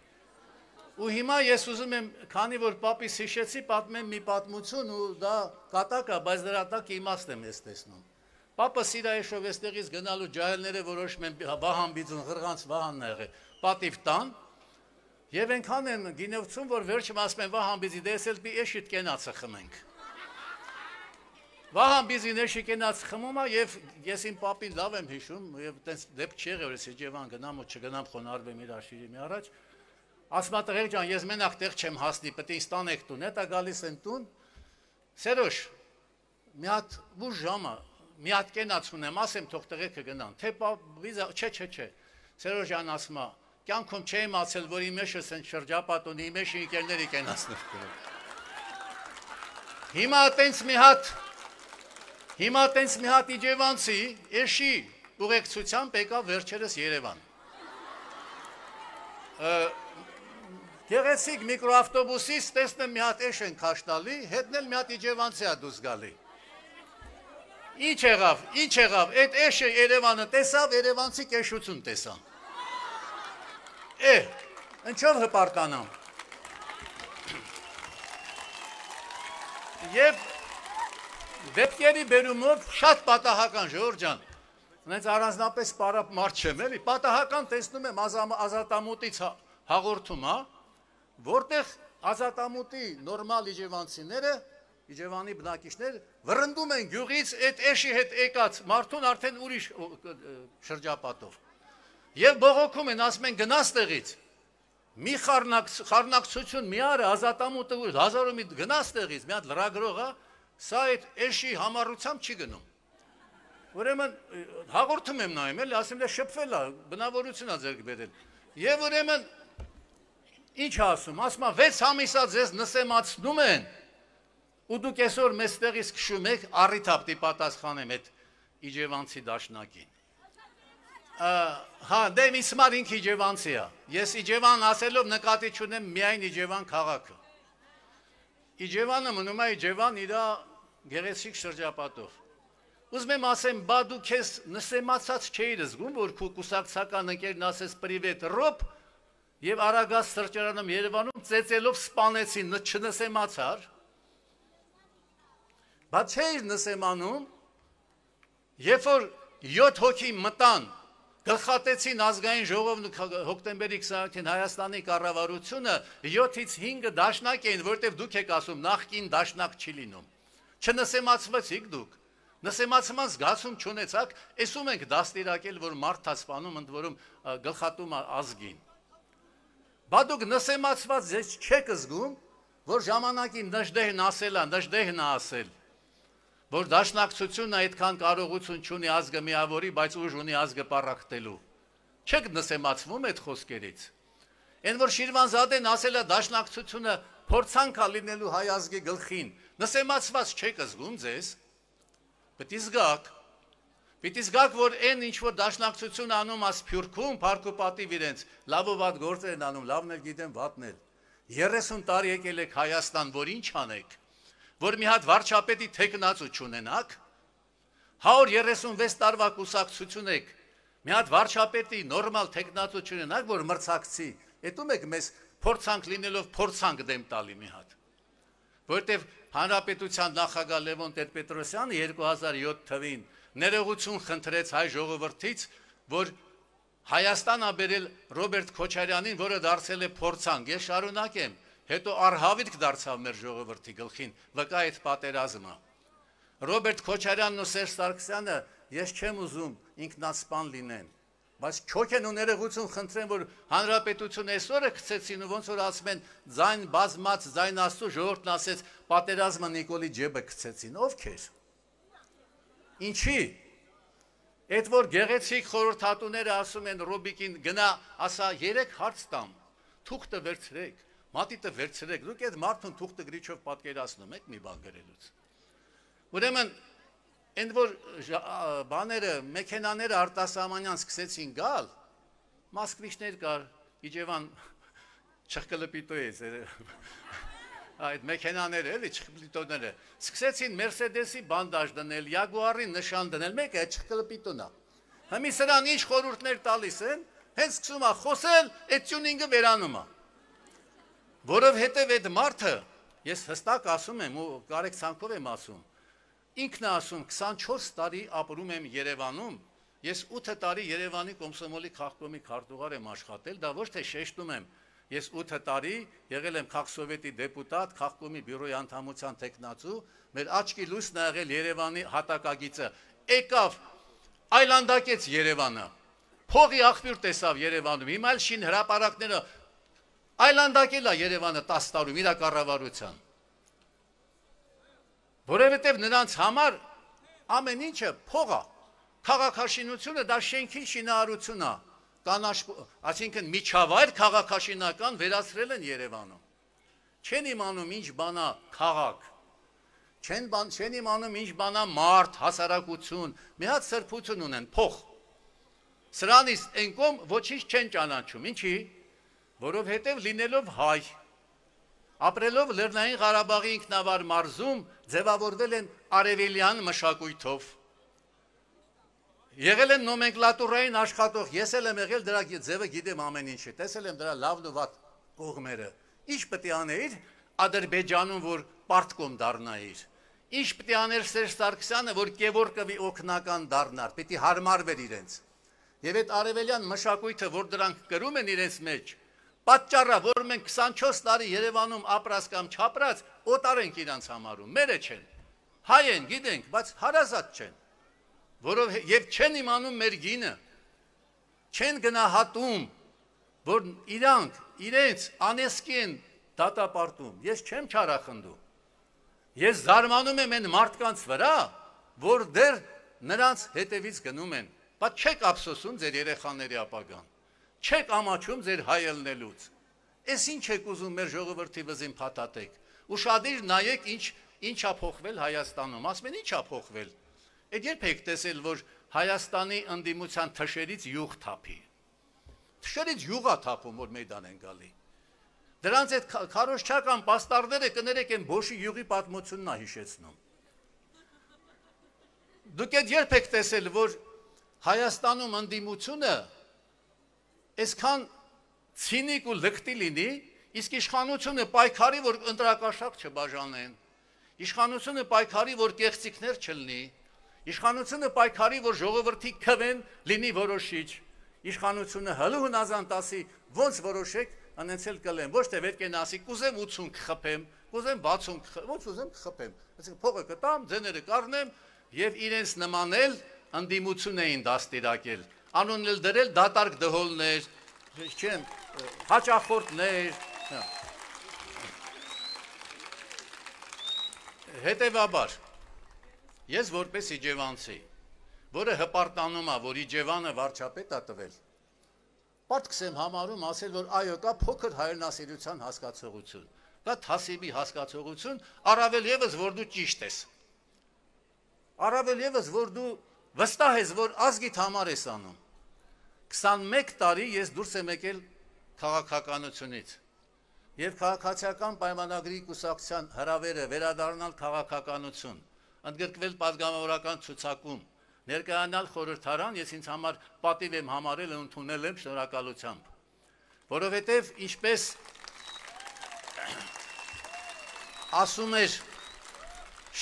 Ու հիմա ես ուզում եմ, քանի որ պապիս հիշեցի, պատմեմ մի պատմություն ու դա կատակա, բայց դրա տակ իմաստ եմ ես տեսնում։ Պապը Սիրայեշով էստեղից գնալու ջահելները որոշում են Վահանբիձն ղրղանց Վահանն եղե, պատիվ տան։ Եվ այնքան են գինովցում, որ վերջում ասում են Վահանբիձի դես էլ պի էշիտ կենացը խմենք։ Վահանբիձին էշի կենաց խմում է եւ ես իմ պապին լավ եմ հիշում եւ տենց դեպք չի եղել, ես Իջևան գնամ ու չգնամ խոնարհվեմ իր աշիրի մի առաջ ասում է տղեր ջան, ես մենակ տեղ չեմ հասնի, պետք է ստանեք տուն, հետա գալիս են տուն։ Սերոջ, մի հատ ու ժամը, մի հատ կենաց ունեմ, ասեմ թող տղերքը գնան։ Թե պա, վիզա, չէ, չէ, չէ։ Սերոջ ջան ասում է, կյանքում չէի իմացել, որ իմ մեջ են շրջապատուն, իմ մեջ ինկերների կենացներ գրել։ Հիմա տենց մի հատ Հիմա տենց մի հատ իջևանցի, էշի ուղեկցությամբ եկա վերջերս Երևան։ Ա Գեղեցիկ միկրոավտոբուսից տեսնեմ մի հատ էշ են քաշտալի, հետնել մի հատ իջևանցիա դուս գալի։ Ինչ եղավ, ինչ եղավ, այդ էշը Երևանը տեսավ, Երևանցի կեշություն տեսան։ Է, ինչով հպարտանամ։ Եվ դեպքերի բերումով շատ պատահական ժողովրդան նենց առանձնապես պարապ մարդ չեմ էլի պատահական տեսնում եմ ազատամուտից հա- հաղորդում հա որտեղ ազատամուտի նորմալ իջևանցիները, իջևանի բնակիչներ վրընդում են գյուղից այդ էշի հետ եկած մարդուն արդեն ուրիշ շրջապատով։ Եվ բողոքում են, ասում են գնաս տեղից։ Մի խառնակցություն, մի արը ազատամուտը ու հազարը մի գնաս տեղից, մի հատ լրագրող է, սա այդ էշի համառությամբ չի գնում։ Ուրեմն հաղորդում եմ նայում, էլ ասեմ, դա «Դե շփվել է, բնավորություն է ձեր կերել։ Եվ ուրեմն Ինչ ասում, ասում է 6 ամիսա ձեզ նսեմացնում են։ Ու դուք այսօր մեստեղից քշում եք առիթապտի պատասխանեմ այդ իջևանցի դաշնակին։ Հա, դե ինձ համար ինքը իջևանցի է։ Ես իջևան ասելով նկատի չունեմ միայն իջևան քաղաքը։ Իջևանը մնում է իջևան իր գեղեցիկ շրջապատով։ Ուզում եմ ասեմ, բա դու քեզ նսեմացած չէիր զգում, որ քո կուսակցական ընկերն ասես պրիվետ ռոբ, Եվ Արագած սրճարանում Երևանում ծեծելով սպանեցին, չնսեմացար։ Բայց չէր նսեմանում, երբ որ 7 հոգի մտան, գլխատեցին ազգային ժողովն հոկտեմբերի 20-ին Հայաստանի կառավարությունը 7-ից 5-ը դաշնակ էին, որտեղ դուք եք ասում, նախքին դաշնակ չի լինում։ Չնսեմացվեցիք դուք նսեմացման զգացում չունեցաք, այսում ենք դաստիարակել, որ մարդասպանում ընդ որում գլխատում ազգին։ Բա դուք նսեմացված ձեզ չեք զգում, որ ժամանակին նժդեհն ասել է, նժդեհն է ասել, որ դաշնակցությունը այդքան կարողություն չունի ազգը միավորի, բայց ուժ ունի ազգը պարակտելու։ Չեք նսեմացվում այդ խոսքերից։ Այն որ Շիրվանզադեն ասել է դաշնակցությունը փորձանք է լինելու հայ ազգի գլխին, նսեմացված չեք զգում ձեզ։ Պետք է զգաք, Պիտի զգաք, որ այն ինչ որ դաշնակցություն անում ասփյուրքում, փառք ու պատիվ իրենց, լավ ու վատ գործեր են անում, լավն էլ գիտեն, վատն էլ։ 30 տարի եկել եք Հայաստան, որ ի՞նչ անեք։ Որ մի հատ վարչապետի թեկնածու չունենաք։ 136 տարվա կուսակցություն եք մի հատ վարչապետի նորմալ տեխնատություն ունակ, որ մրցակցի, հետում եք մեզ փորձանք լինելով փորձանք դեմ տալի մի հատ։ Որտև Հանրապետության նախագահ Լևոն Տեր-Պետրոսյանը 2007 թվին ներողություն խնդրեց հայ ժողովրդից, որ Հայաստան աբերել Ռոբերտ Քոչարյանին, որը դարձել է փորձանկ, ես շարունակեմ, հետո արհավիրք դարձավ մեր ժողովրդի գլխին, վկա այդ պատերազմը։ Ռոբերտ Քոչարյանն ու Սերժ Սարգսյանը ես չեմ ուզում ինքնասպան լինեն, բայց չոք են ու ներողություն խնդրեմ, որ հանրապետությունը այսօրը գցեցին ու ոնց որ ասում են ձայն բազմած, ձայն աստու ժողովրդն ասեց պատերազմը Նիկոլի ջեբը գցեցին, ովքեր։ Ինչի՞։ Այդ որ գեղեցիկ խորհրդատուները ասում են Ռոբիկին գնա, ասա 3 հարց տամ, թուղթը վերցրեք, մատիտը վերցրեք։ Դուք այդ մարդուն թուղթը գրիչով պատկերացնում եք մի բան գրելուց։ Ուրեմն այն որ բաները, մեքենաները արտասահմանյան սկսեցին գալ, մասկվիչներ կար, Իջևան [laughs] չխկլպիտոյից այդ մեքենաները, էլի չխլիտոները, սկսեցին Mercedes-ի բանդաժ դնել, Jaguar-ի նշան դնել, մեկը չխլպիտոնա։ Հիմի սրան ինչ խորհուրդներ տալիս են, հենց սկսում է խոսել, այդ tuning-ը վերանում է։ Որովհետև այդ մարդը, ես հստակ ասում եմ ու կարեք ցանկով եմ ասում, ինքն է ասում 24 տարի ապրում եմ Երևանում, ես 8 տարի Երևանի կոմսոմոլի քաղաքկոմի քարտուղար եմ աշխատել, դա ոչ թե շեշտում եմ, Ես 8 տարի եղել եմ քաղաքսովետի դեպուտատ, քաղկոմի բյուրոյի անդամության տեխնացու, մեր աչքի լույսն ա եղել Երևանի հատակագիծը։ Եկավ այլանդակեց Երևանը։ Փողի աղբյուր տեսավ Երևանում։ Հիմա էլ շին հրաապարակները այլանդակել է Երևանը 10 տարում իր կառավարության։ Որևէտեւ նրանց համար ամեն ինչը փող է։ Քաղաքաշինությունը դա շենքի շինարարություն է կանաչ, այսինքն միջավայր քաղաքաշինական վերացրել են Երևանում։ Չեն իմանում ինչ բանա քաղաք։ Չեն բան, չեն իմանում ինչ բանա մարդ, հասարակություն։ Մի հատ սրբություն ունեն, փող։ Սրանից այն կողմ ոչինչ չեն ճանաչում, ինչի՞։ Որովհետև լինելով հայ, ապրելով Լեռնային Ղարաբաղի ինքնավար մարզում, ձևավորվել են արևելյան մշակույթով Եղել են նոմենկլատուրային աշխատող, ես էլ եմ եղել դրա ձևը գիտեմ ամեն ինչը, տեսել եմ դրա լավն ու վատ կողմերը։ Ինչ պետք է աներ Ադրբեջանում, որ պարտկոմ դառնայիր։ Ինչ պետք է աներ Սերժ Սարգսյանը, որ Գևորգովի օկնական դառնար, պետք է հարմարվեր իրենց։ Եվ այդ արևելյան մշակույթը, որ դրանք գրում են իրենց մեջ, պատճառը, որ մենք 24 տարի Երևանում ապրած կամ չապրած, օտար ենք իրանց համարում, մերը չեն։ Հայ են, գիտենք, բայց հարազատ չեն որով եւ չեն իմանում մեր գինը չեն գնահատում որ իրանք իրենց անեսկին դատապարտում ես չեմ չարախնդում ես զարմանում եմ այն մարդկանց վրա որ դեռ նրանց հետևից գնում են բայց չեք ափսոսում ձեր երեխաների ապագան չեք ամաչում ձեր հայելնելուց Էս ինչ եք ուզում մեր ժողովրդի վզին փաթաթեք։ Ուշադիր նայեք ինչ ինչա փոխվել Հայաստանում։ Ասում են ինչա փոխվել։ Այդ երբ եք տեսել, որ Հայաստանի ընդդիմության թշերից յուղ թափի։ Թշերից յուղա թափում, որ մեդան են գալի։ Դրանց այդ քարոշչական պաստարները կներեք են Բոշի յուղի պատմությունն է հիշեցնում։ Դուք այդ երբ եք տեսել, որ Հայաստանում ընդդիմությունը այսքան ցինիկ ու լկտի լինի, իսկ իշխանությունը պայքարի, որ ընտրակաշակ չբաժանեն։ Իշխանությունը պայքարի, որ կեղծիքներ չլինի։ չլ Իշխանությունը պայքարի, որ ժողովրդի քվեն լինի որոշիչ։ Իշխանությունը հլու հնազանդ ասի, ոնց որոշեք, անենց էլ կլեմ։ Ոչ թե պետք է ասի, կուզեմ 80 կխփեմ, կուզեմ 60 կխփեմ, ոնց ուզեմ կխփեմ։ Այսինքն փողը կտամ, ձեները կառնեմ եւ իրենց նմանել անդիմություն էին դաստիարակել։ Անունն էլ դրել դատարկ դհոլներ, չեն հաճախորդներ։ հա։ Հետևաբար Ես որպես իջևանցի, որը հպարտանում է, որ իջևանը վարչապետ է տվել, պարտքս եմ համարում ասել, որ այո, կա փոքր հայրենասիրության հասկացողություն, կա թասիբի հասկացողություն, առավել եւս որ դու ճիշտ ես։ Առավել եւս որ դու վստահ ես, որ ազգիդ համար ես անում։ 21 տարի ես դուրս եմ եկել քաղաքականությունից։ Եվ քաղաքացիական պայմանագրի կուսակցության հրավերը վերադառնալ քաղաքականություն ընդգրկվել падգամավորական ցուցակում, ներկայանալ խորհրդարան ես ինձ համար պատիվ եմ համարել ու ընդունել եմ շնորհակալությամբ, որովհետև ինչպես ասում էր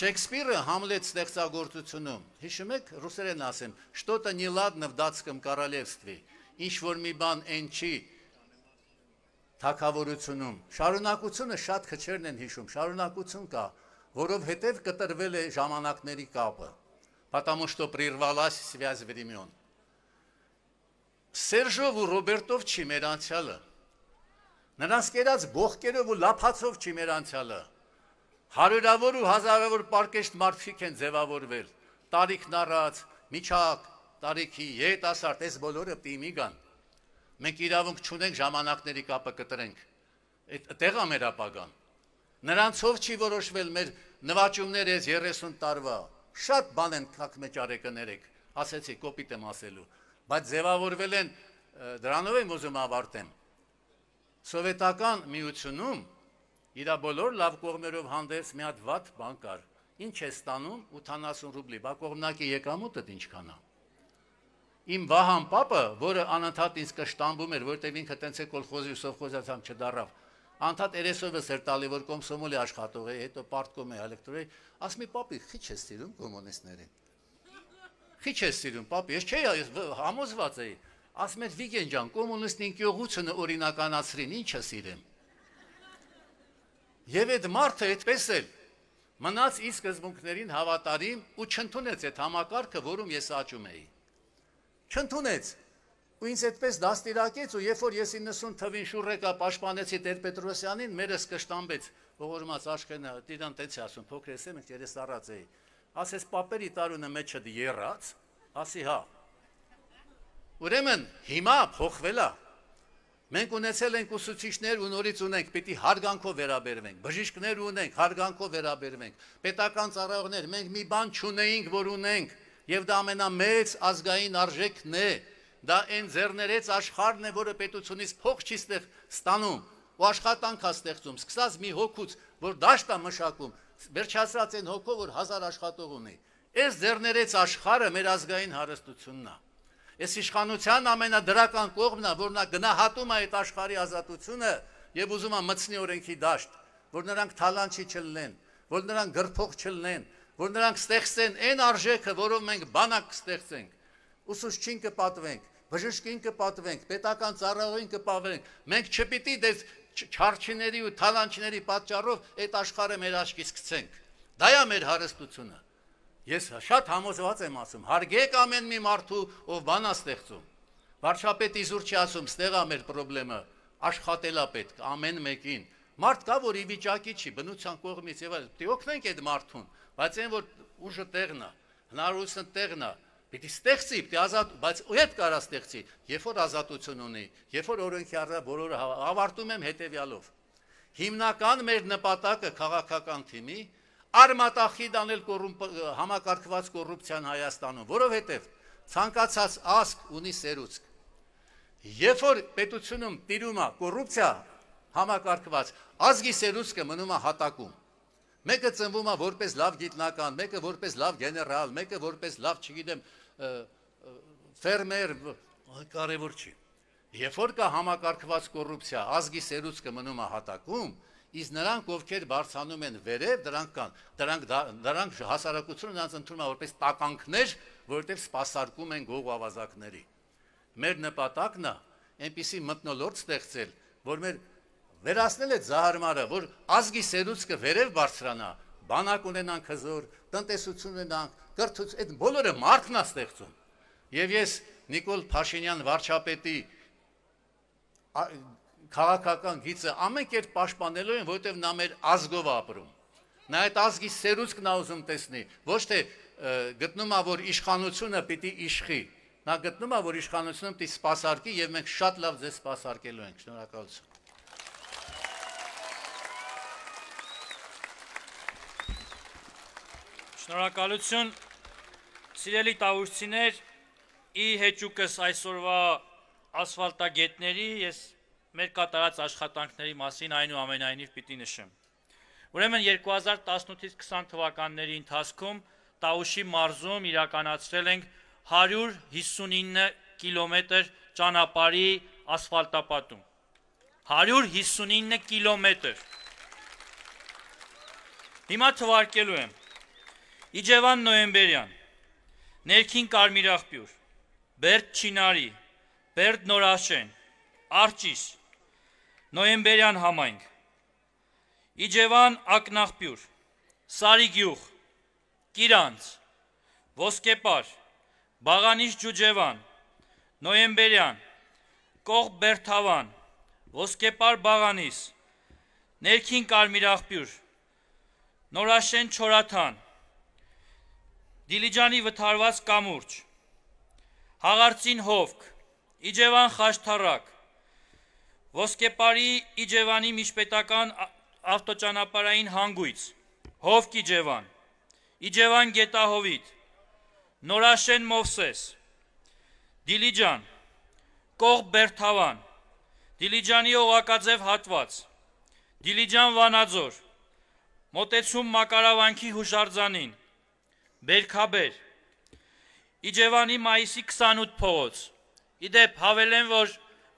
Շեքսպիրը Համլետ ստեղծագործությունում, հիշում եք, ռուսերեն ասեմ, «Что-то неладно в датском королевстве», ինչ որ մի բան այն չի թակավորությունում։ Շարունակությունը շատ քչերն են հիշում, շարունակություն կա, որովհետև կտրվել է ժամանակների կապը, потому что прервалась связь времен։ Սերժով ու Ռոբերտով չի մեր անցյալը։ Նրանց կերած բողկերով ու լափացով չի մեր անցյալը։ Հարյուրավոր ու հազարավոր պարկեշտ մարդիկ են ձևավորվել, տարիքն առած, միջակ, տարիքի, երիտասարդ, այս բոլորը պիմի կան։ Մենք իրավունք չունենք ժամանակների կապը կտրենք։ Այդ տեղա մեր ապագան։ Նրանցով չի որոշվել մեր նվաճումներ այս 30 տարվա։ Շատ բան են թակ մեջ արեկներեք, ասեցի կոպիտ եմ ասելու, բայց ձևավորվել են դրանով եմ ուզում ավարտեմ։ Սովետական միությունում իր բոլոր լավ կողմերով հանդես մի հատ վատ բան կար։ Ինչ է ստանում 80 ռուբլի, բա կողմնակի եկամուտը ինչքան է։ Իմ Վահան Պապը, որը անընդհատ ինձ կշտամբում էր, որտեղ ինքը տենց է կոլխոզի ու սովխոզացամ չդարավ, անդադ երեսովս էր տալի, որ կոմսոմոլի աշխատող է, հետո պարտկոմ է էլեկտրոյի, ասմի պապի, քիչ է սիրում կոմունիստներին։ Քիչ է սիրում, պապի, ես չէի, ես համոզված էի։ Ասում էր Վիգեն ջան, կոմունիստին գյուղությունը օրինականացրին, ի՞նչ է սիրեմ։ Եվ այդ մարդը այդպես էլ մնաց իր սկզբունքներին հավատարիմ ու չընդունեց այդ համակարգը, որում ես աճում էի։ Չընդունեց ու ինձ այդպես դաստիարակեց ու երբ որ ես 90 թվին շուրեկա պաշտպանեցի Տեր Պետրոսյանին, մերս կշտամբեց ողորմած աշխենը, դիրան տեցի ասում, փոքր ես եմ, երես առած էի։ Ասես papերի տարունը մեջը դերած, ասի հա։ Ուրեմն հիմա փոխվել է։ Մենք ունեցել ենք ուսուցիչներ ու նորից ունենք, պիտի հարգանքով վերաբերվենք, բժիշկներ ունենք, հարգանքով վերաբերվենք, պետական ծառայողներ, մենք մի բան չունեինք, որ ունենք, եւ դա ամենամեծ ազգային արժեքն է դա այն ձեռներեց աշխարհն է, որը պետությունից փող չի ստեղ ստանում, ու աշխատանք է ստեղծում, սկսած մի հոգուց, որ դաշտա մշակում, վերջացրած այն հոգով, որ հազար աշխատող ունի։ Այս ձեռներեց աշխարհը մեր ազգային հարստությունն է։ Այս իշխանության ամենադրական կողմն է, որ նա գնահատում է այդ աշխարհի ազատությունը եւ ուզում է մտցնի օրենքի դաշտ, որ նրանք թալանչի չլինեն, որ նրանք գրփող չլինեն, որ նրանք ստեղծեն այն արժեքը, որով մենք բանակ կստեղծենք ուսուցչին կպատվենք, բժշկին կպատվենք, պետական ծառայողին կպատվենք։ Մենք չպիտի դες չարչիների ու թալանչիների պատճառով այդ աշխարհը մեր աչքից գցենք։ Դա է մեր հարստությունը։ Ես շատ համոզված եմ ասում, հարգեք ամեն մի մարդու, ով բանա ստեղծում։ Վարչապետի զուր չի ասում, ստեղա մեր խնդրեմը, աշխատելա պետք ամեն մեկին։ Մարդ կա, որ ի վիճակի չի բնության կողմից եւ այլ, պետք դե է օգնենք այդ մարդուն, բայց այն որ ուժը տեղն է, հնարավորությունը տեղն է, Պետք է ստեղծի, պետք է ազատ, բայց ու հետ կարա ստեղծի, երբ որ ազատություն ունի, երբ որ օրենքի առա բոլորը հա- ավարտում եմ հետեւյալով։ Հիմնական մեր նպատակը քաղաքական թիմի արմատախիդ անել կոռումպ համակարգված կոռուպցիան Հայաստանում, որովհետև ցանկացած ազգ ունի սերուցք։ Երբ որ պետությունում տիրում է կոռուպցիա համակարգված, ազգի սերուցքը մնում է հատակում։ Մեկը ծնվում է որպես լավ գիտնական, մեկը որպես լավ գեներալ, մեկը որպես լավ, չգիտեմ, ֆերմեր կարևոր չի։ Երբ որ կա համակարգված կոռուպցիա, ազգի սերուցքը մնում է հատակում, իսկ նրանք ովքեր բարձանում են վերև, դրանք կան, դրանք դրանք հասարակությունը նրանց ընդունում է որպես տականքներ, որովհետև սпасարկում են գող ավազակների։ Մեր նպատակն է այնպիսի մտնոլորտ ստեղծել, որ մեր վերացնել է զահարմարը, որ ազգի սերուցքը վերև բարձրանա, բանակ ունենանք հզոր, տնտեսություն ունենանք, կրթուց այդ բոլորը մարդն է ստեղծում։ Եվ ես Նիկոլ Փաշինյան վարչապետի քաղաքական գիծը ամեն կերպ պաշտպանելու են, որովհետև նա մեր ազգով ապրում։ Նա այդ ազգի սերուցքն է ուզում տեսնի, ոչ թե գտնում է, որ իշխանությունը պիտի իշխի։ Նա գտնում է, որ իշխանությունը պիտի սпасարկի եւ մենք շատ լավ ձեզ սпасարկելու ենք։ Շնորհակալություն։ Շնորհակալություն Սիրելի տավուշցիներ, ի հեճուկս այսօրվա ասվալտագետների ես մեր կատարած աշխատանքների մասին այն ու ամենայնիվ պիտի նշեմ։ Ուրեմն 2018-ից 20 թվականների ընթացքում Տաուշի մարզում իրականացրել ենք 159 կիլոմետր ճանապարհի ասֆալտապատում։ 159 կիլոմետր։ Հիմա թվարկելու եմ։ Իջևան Նոյեմբերյան ներքին կարմիր աղբյուր, բերդ չինարի, բերդ նորաշեն, արջիս, նոյեմբերյան համայնք, իջևան ակնաղբյուր, սարի գյուղ, կիրանց, ոսկեպար, բաղանիշ ջուջևան, նոյեմբերյան, կող բերդավան, ոսկեպար բաղանիս, ներքին կարմիր աղբյուր, նորաշեն չորաթան, Դիլիջանի վթարված կամուրջ, Հաղարցին հովք, Իջևան խաշթարակ, Ոսկեպարի Իջևանի միջպետական ավտոճանապարային հանգույց, Հովք Իջևան, Իջևան գետահովիտ, Նորաշեն Մովսես, Դիլիջան, Կող Բերթավան, Դիլիջանի օղակաձև հատված, Դիլիջան Վանաձոր, մոտեցում Մակարավանքի հուշարձանին, Բերքաբեր Իջևանի մայիսի 28 փողոց Իդեպ հավելեմ որ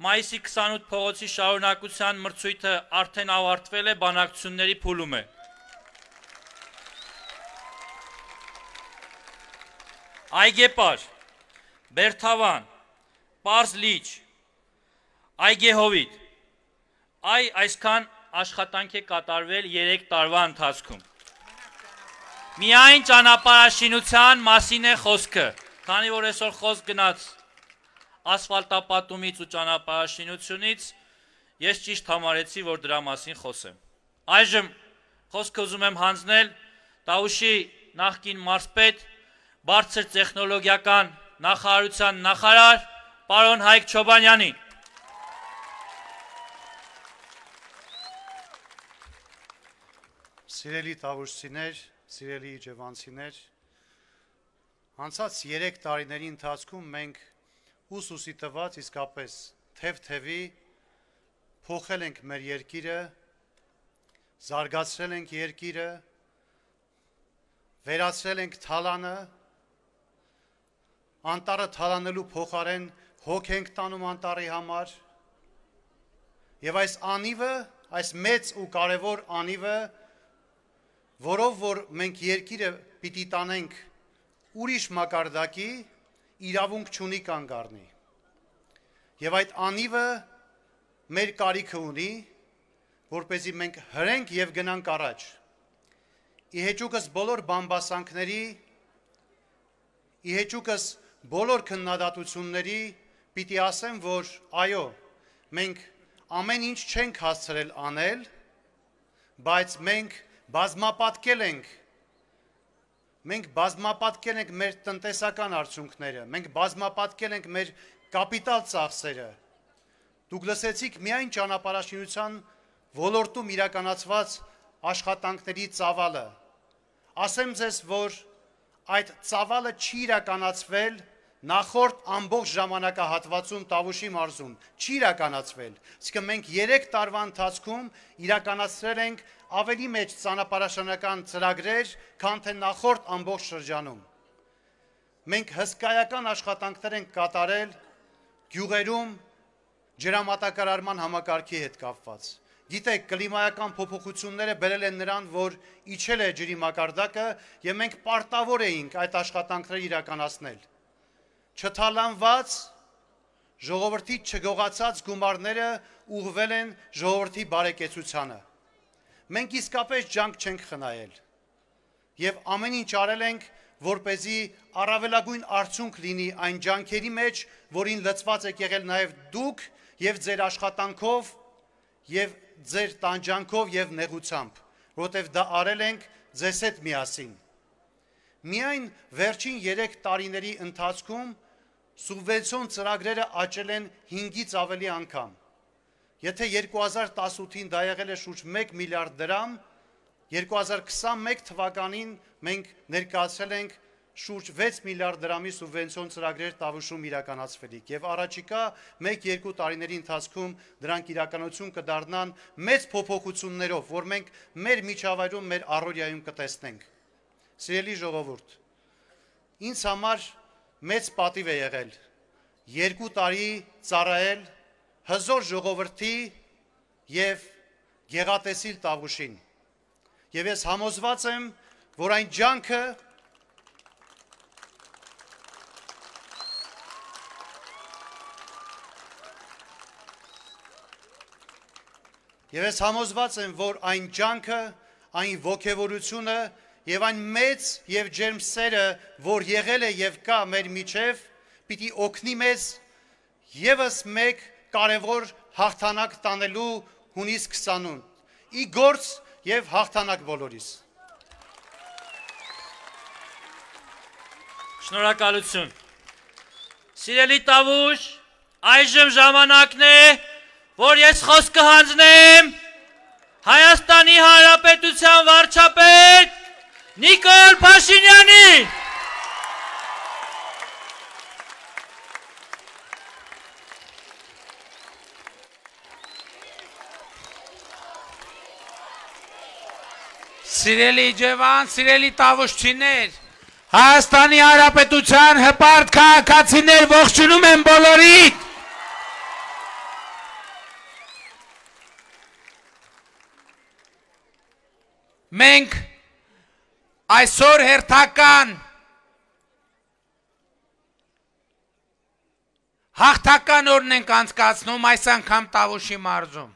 մայիսի 28 փողոցի շարունակության մրցույթը արդեն ավարտվել է բանակցությունների փուլում է Այգեպար Բերթավան Պարզ լիճ Այգեհովիտ Այ այսքան աշխատանք է կատարվել 3 տարվա ընթացքում Միայն ճանապարհաշինության մասին է խոսքը, քանի որ այսօր խոսք գնաց ասֆալտապատումից ու ճանապարհաշինությունից, ես ճիշտ համարեցի, որ դրա մասին խոսեմ։ Այժմ խոսքը ուզում եմ հանձնել Տավուշի նախկին մարզպետ, բարձր տեխնոլոգիական նախարարության նախարար պարոն Հայկ Չոբանյանին։ Սիրելի Տավուշցիներ, սիրելի իջևանցիներ, անցած 3 տարիների ընթացքում մենք ուսուսի տված իսկապես թև-թևի փոխել ենք մեր երկիրը, զարգացրել ենք երկիրը, վերացրել ենք թալանը, անտարը թալանելու փոխարեն հոգ ենք տանում անտարի համար, եւ այս անիվը, այս մեծ ու կարևոր անիվը որով որ մենք երկիրը պիտի տանենք ուրիշ մակարդակի իրավունք չունի կանգ առնի։ Եվ այդ անիվը մեր կարիքը ունի, որ เป զի մենք հրենք եւ գնանք առաջ։ Իհեճուկս բոլոր բամբասանքների, իհեճուկս բոլոր քննադատությունների պիտի ասեմ, որ այո, մենք ամեն ինչ չենք հասցրել անել, բայց մենք բազմապատկել ենք մենք բազմապատկել ենք մեր տնտեսական արդյունքները, մենք բազմապատկել ենք մեր կապիտալ ծախսերը։ Դուք լսեցիք միայն ճանապարհաշինության ոլորտում իրականացված աշխատանքների ծավալը։ Ասեմ ձեզ, որ այդ ծավալը չի իրականացվել նախորդ ամբողջ ժամանակահատվածում Տավուշի մարզում, չի իրականացվել։ Իսկ մենք 3 տարվա ընթացքում իրականացրել ենք ավելի մեջ ցանապարաշնական ծրագրեր, քան թե նախորդ ամբողջ շրջանում։ Մենք հսկայական աշխատանքներ ենք կատարել գյուղերում ջրամատակարարման համակարգի հետ կապված։ Գիտեք, կլիմայական փոփոխությունները բերել են նրան, որ իջել է ջրի մակարդակը, եւ մենք պարտավոր էինք այդ աշխատանքները իրականացնել։ Չթալանված ժողովրդի չգողացած գումարները ուղղվել են ժողովրդի բարեկեցությանը մենք իսկապես ջանք չենք խնայել եւ ամեն ինչ արել ենք որ เป զի առավելագույն արդյունք լինի այն ջանքերի մեջ, որին լծված եք եղել նաև դուք եւ ձեր աշխատանքով եւ ձեր տանջանքով եւ նեղությամբ, որտեւ դա արել ենք ձեզ հետ միասին։ Միայն վերջին 3 տարիների ընթացքում սուբվենցիոն ծրագրերը աճել են 5-ից ավելի անգամ Եթե 2018-ին դա եղել է շուրջ 1 միլիարդ դրամ, 2021 թվականին մենք ներկայացրել ենք շուրջ 6 միլիարդ դրամի սուբվենցիոն ծրագրեր տավուշում իրականացվելիք եւ առաջիկա 1-2 տարիների ընթացքում դրանք իրականություն կդառնան մեծ փոփոխություններով, որ մենք մեր միջավայրում, մեր առօրյայում կտեսնենք։ Սիրելի ժողովուրդ, ինձ համար մեծ պատիվ է եղել 2 տարի ծառայել հզոր ժողովրդի եւ գեղատեսիլ Տավուշին։ Եվ ես համոզված եմ, որ այն ջանքը Եվ ես համոզված եմ, որ այն ջանքը, այն ողևորությունը եւ այն մեծ եւ ջերմսերը, որ եղել է եւ կա մեր միջև, պիտի օգնի մեզ եւս մեկ կարևոր հաղթանակ տանելու հունիս 20-ուն։ Ի գործ եւ հաղթանակ բոլորիս։ Շնորհակալություն։ Սիրելի Տավուշ, այժմ ժամանակն է, որ ես խոսք կհանձնեմ Հայաստանի Հանրապետության վարչապետ Նիկոլ Փաշինյանին։ Սիրելի ջևան, սիրելի տավուշչիներ, Հայաստանի Հանրապետության հպարտ քաղաքացիներ ողջունում են բոլորիդ։ Մենք այսօր հերթական հաղթական օրն ենք անցկացնում այս անգամ Տավուշի մարզում։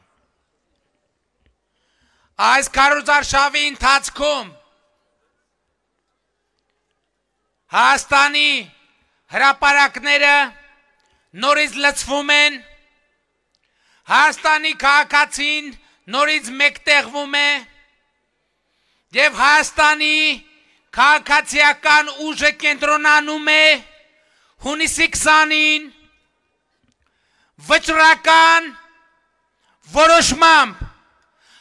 Այս կարուզարշավի ընթացքում Հայաստանի հրապարակները նորից լծվում են, Հայաստանի քաղաքացին նորից մեկտեղվում է եւ Հայաստանի քաղաքացիական ուժը կենտրոնանում է հունիսի 20-ին վճռական որոշմամբ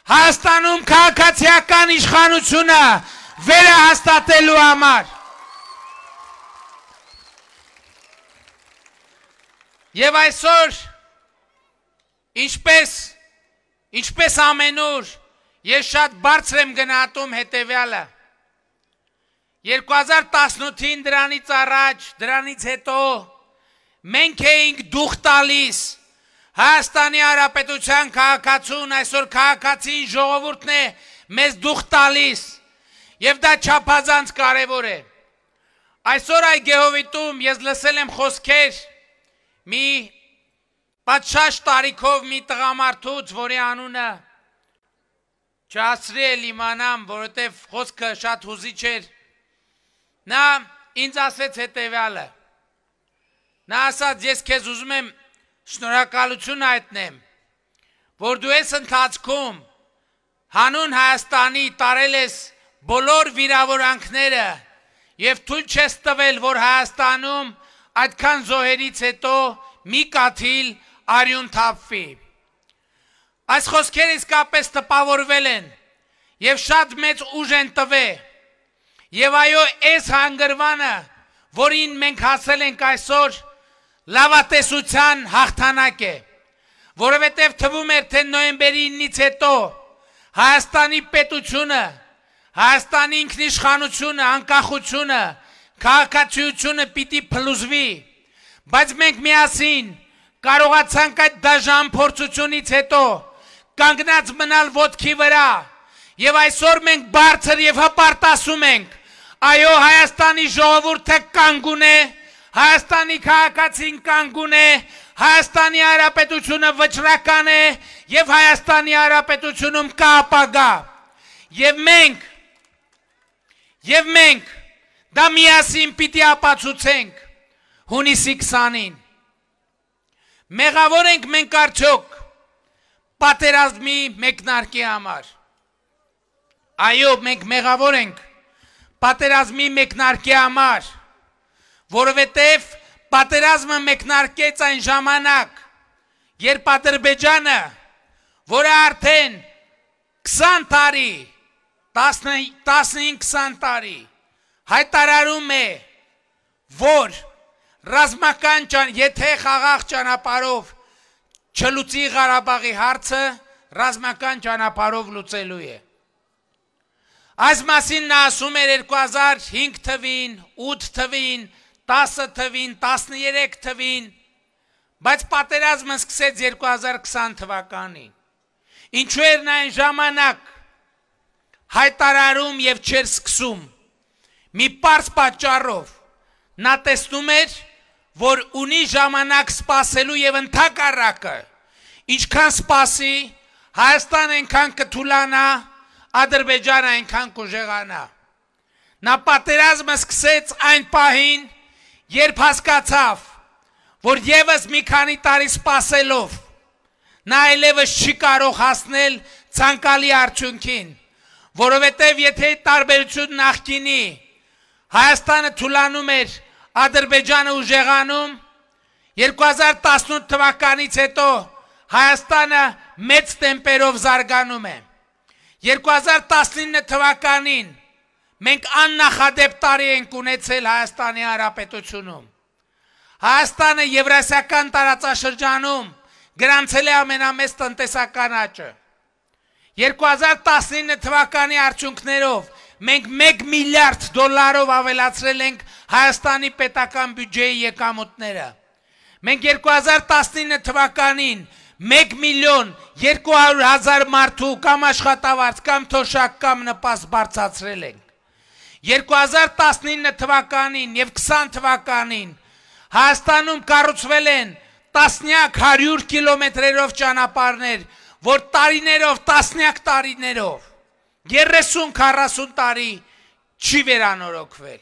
Հայաստանում քաղաքացիական իշխանությունը վերահաստատելու համար Եվ այսօր ինչպես ինչպես ամենուր ես շատ բարձր եմ գնահատում հետևյալը 2018-ին դրանից առաջ, դրանից հետո մենք էինք դուխ տալիս Հայաստանի Հանրապետության քաղաքացուն այսօր քաղաքացին ժողովուրդն է մեզ դուխ տալիս եւ դա չափազանց կարեւոր է։ Այսօր այ Գեհովիտում ես լսել եմ խոսքեր մի պատշաճ տարիքով մի տղամարդուց, որի անունը չասրել իմանամ, որովհետև խոսքը շատ հուզիչ էր։ Նա ինձ ասեց հետևյալը։ Նա ասաց, ես քեզ ուզում եմ շնորհակալություն հայտնեմ, որ դու ես ընթացքում հանուն Հայաստանի տարել ես բոլոր վիրավորանքները եւ թույլ չես տվել, որ Հայաստանում այդքան զոհերից հետո մի կաթիլ արյուն թափվի։ Այս խոսքերը իսկապես տպավորվել են եւ շատ մեծ ուժ են տվել։ Եվ այո, այս հանգրվանը, որին մենք հասել ենք այսօր, լավատեսության հաղթանակ է, որովհետև թվում էր, թե նոյեմբերի 9-ից հետո Հայաստանի պետությունը, Հայաստանի ինքնիշխանությունը, անկախությունը, քաղաքացիությունը պիտի փլուզվի, բայց մենք միասին կարողացանք այդ դաժան փորձությունից հետո կանգնած մնալ ոտքի վրա եւ այսօր մենք բարձր եւ հպարտ ասում ենք այո Հայաստանի ժողովուրդը կանգուն է Հայաստանի քաղաքացին կանգուն է, Հայաստանի Հանրապետությունը վճռական է եւ Հայաստանի Հանրապետությունում կա ապագա։ Եվ մենք եւ մենք դա միասին պիտի ապացուցենք հունիսի 20-ին։ Մեղավոր ենք մենք արդյոք պատերազմի մեկնարկի համար։ Այո, մենք մեղավոր ենք պատերազմի մեկնարկի համար որովհետև պատերազմը մեկնարկեց այն ժամանակ, երբ Ադրբեջանը, որը արդեն 20 տարի, 15-20 տարի հայտարարում է, որ ռազմական ճան, եթե խաղաղ ճանապարով չլուծի Ղարաբաղի հարցը, ռազմական ճանապարով լուծելու է։ Այս մասին նա ասում էր 2005 թվին, 8 թվին 10 թվին, 13 թվին, բայց պատերազմը սկսեց 2020 թվականին։ Ինչու էր նա այն ժամանակ հայտարարում եւ չեր սկսում։ Մի པարս պատճառով նա տեսնում էր, որ ունի ժամանակ սпасելու եւ ընդհակառակը։ Ինչքան սпасի, Հայաստան այնքան կթուլանա, Ադրբեջանը այնքան կուժեղանա։ Նա պատերազմը սկսեց այն պահին, Երբ հասկացավ, որ եւս մի քանի տարի սпасելով նա այլևս չի կարող հասնել ցանկալի արդյունքին, որովհետեւ եթե տարբերություն նախկինի Հայաստանը թուլանում էր, Ադրբեջանը ուժեղանում 2018 թվականից հետո Հայաստանը մեծ տեմպերով զարգանում է 2019 թվականին Մենք աննախադեպ տարի ենք ունեցել Հայաստանի Հանրապետությունում։ Հայաստանը Եվրասիական տարածաշրջանում գրանցել է ամենամեծ տնտեսական աճը։ 2019 թվականի արդյունքներով մենք 1 միլիարդ դոլարով ավելացրել ենք Հայաստանի պետական բյուջեի եկամուտները։ Մենք 2019 թվականին 1 միլիոն 200 հազար մարդու կամ աշխատավարձ կամ թոշակ կամ նպաստ բարձացրել ենք։ 2019 թվականին և 20 թվականին Հայաստանում կարուցվել են տասնյակ հարյուր կիլոմետրերով ճանապարներ, որ տարիներով, տասնյակ տարիներով, 30-40 տարի չի վերանորոքվել։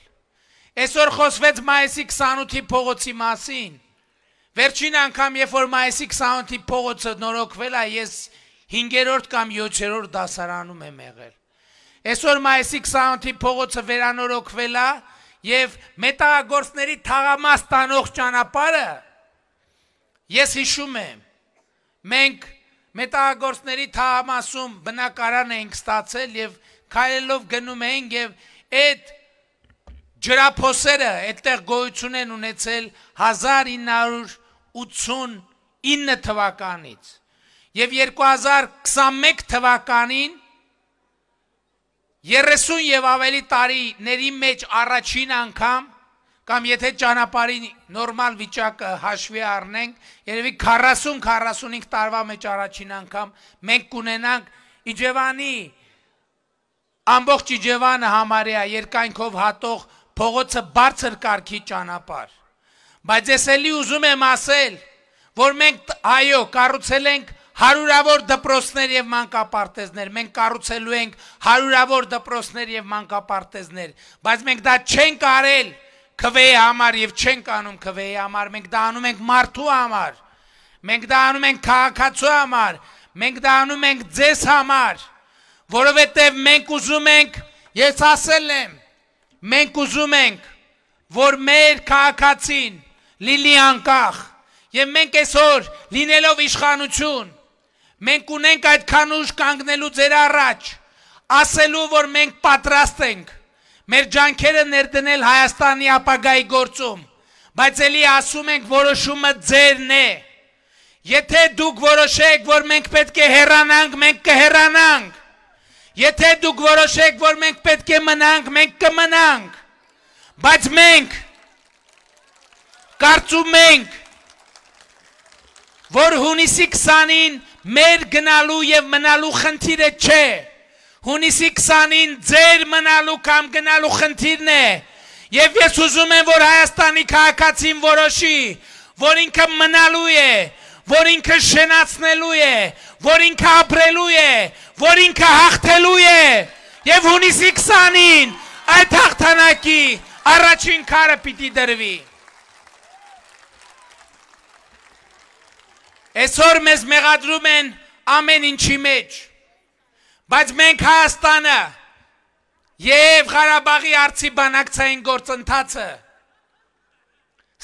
Այսօր խոսվեց մայիսի 28-ի փողոցի մասին։ Վերջին անգամ, երբ որ մայիսի 28-ի փողոցը նորոգվել է, ես 5-րդ կամ 7-րդ դասարանում եմ եղել։ Այսօր մայիսի 28-ի փողոցը վերանորոգվել է եւ մետաղագործների թաղամաս տանող ճանապարհը ես հիշում եմ մենք մետաղագործների թաղամասում բնակարան էինք ստացել եւ քայլելով գնում էինք եւ այդ ջրափոսերը այդտեղ գոյություն են ունեցել 1989 թվականից եւ 2021 թվականին 30 եւ ավելի տարիների մեջ առաջին անգամ կամ եթե ճանապարհի նորմալ վիճակը հաշվի առնենք, երևի 40-45 տարվա մեջ առաջին անգամ մենք կունենանք Իջևանի ամբողջ Իջևանը համարյա երկայնքով հատող փողոցը բարձր կարգի ճանապարհ։ Բայց ես էլի ուզում եմ ասել, որ մենք այո, կառուցել ենք հարյուրավոր դպրոցներ եւ մանկապարտեզներ, մենք կառուցելու ենք հարյուրավոր դպրոցներ եւ մանկապարտեզներ, բայց մենք դա չենք արել քվեի համար եւ չենք անում քվեի համար, մենք դա անում ենք մարդու համար։ Մենք դա անում ենք քաղաքացու համար, մենք դա անում ենք ձեզ համար, որովհետև մենք ուզում ենք, ես ասել եմ, մենք ուզում ենք, որ մեր քաղաքացին լինի անկախ, եւ մենք այսօր լինելով իշխանություն, Մենք ունենք այդ քանուշ կանգնելու ձեր առաջ, ասելու, որ մենք պատրաստ ենք մեր ջանքերը ներդնել Հայաստանի ապագայի գործում, բայց ելի ասում ենք որոշումը ձերն է։ Եթե դուք որոշեք, որ մենք պետք է հեռանանք, մենք կհեռանանք։ Եթե դուք որոշեք, որ մենք պետք է մնանք, մենք կմնանք։ Բայց մենք կարծում ենք, որ հունիսի 20-ին մեր գնալու եւ մնալու խնդիրը չէ։ Հունիսի 20-ին ձեր մնալու կամ գնալու խնդիրն է։ Եվ ես ուզում եմ, որ Հայաստանի քաղաքացին որոշի, որ ինքը մնալու է, որ ինքը շենացնելու է, որ ինքը ապրելու է, որ ինքը հաղթելու է։ Եվ հունիսի 20-ին այդ հաղթանակի առաջին քարը պիտի դրվի։ Այսօր մեզ մեղադրում են ամեն ինչի մեջ։ Բայց մենք Հայաստանը եւ Ղարաբաղի արցի բանակցային գործընթացը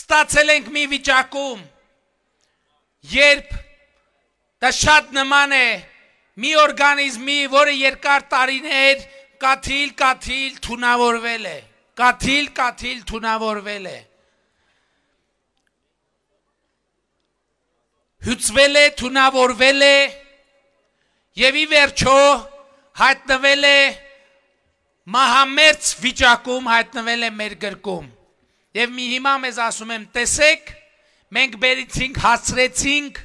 ստացել ենք մի վիճակում, երբ դա շատ նման է մի օրգանիզմի, որը երկար տարիներ կաթիլ, կաթիլ թունավորվել է, կաթիլ, կաթիլ թունավորվել է։ հյուծվել է, թունավորվել է եւ ի վերջո հայտնվել է մահամերց վիճակում, հայտնվել է մեր գրկում։ Եվ մի հիմա մեզ ասում եմ, տեսեք, մենք բերիցինք, հասրեցինք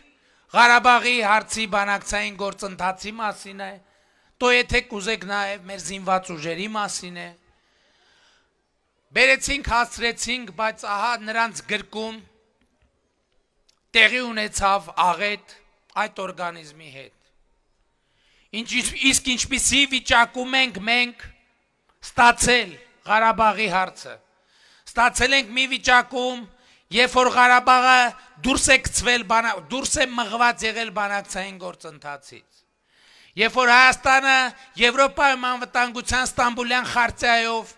Ղարաբաղի հարցի բանակցային գործընթացի մասին է, տո եթե կուզեք նաև մեր զինված ուժերի մասին է։ Բերեցինք, հասրեցինք, բայց ահա նրանց գրկում տեղի ունեցավ աղետ այդ օրգանիզմի հետ։ Ինչ իսկ ինչպիսի վիճակում ենք մենք ստացել Ղարաբաղի հարցը։ Ստացել ենք մի վիճակում, երբ որ Ղարաբաղը դուրս է գցվել դուրս է մղված եղել բանակցային գործընթացից։ Երբ որ Հայաստանը Եվրոպայում անվտանգության Ստամբուլյան խարտիայով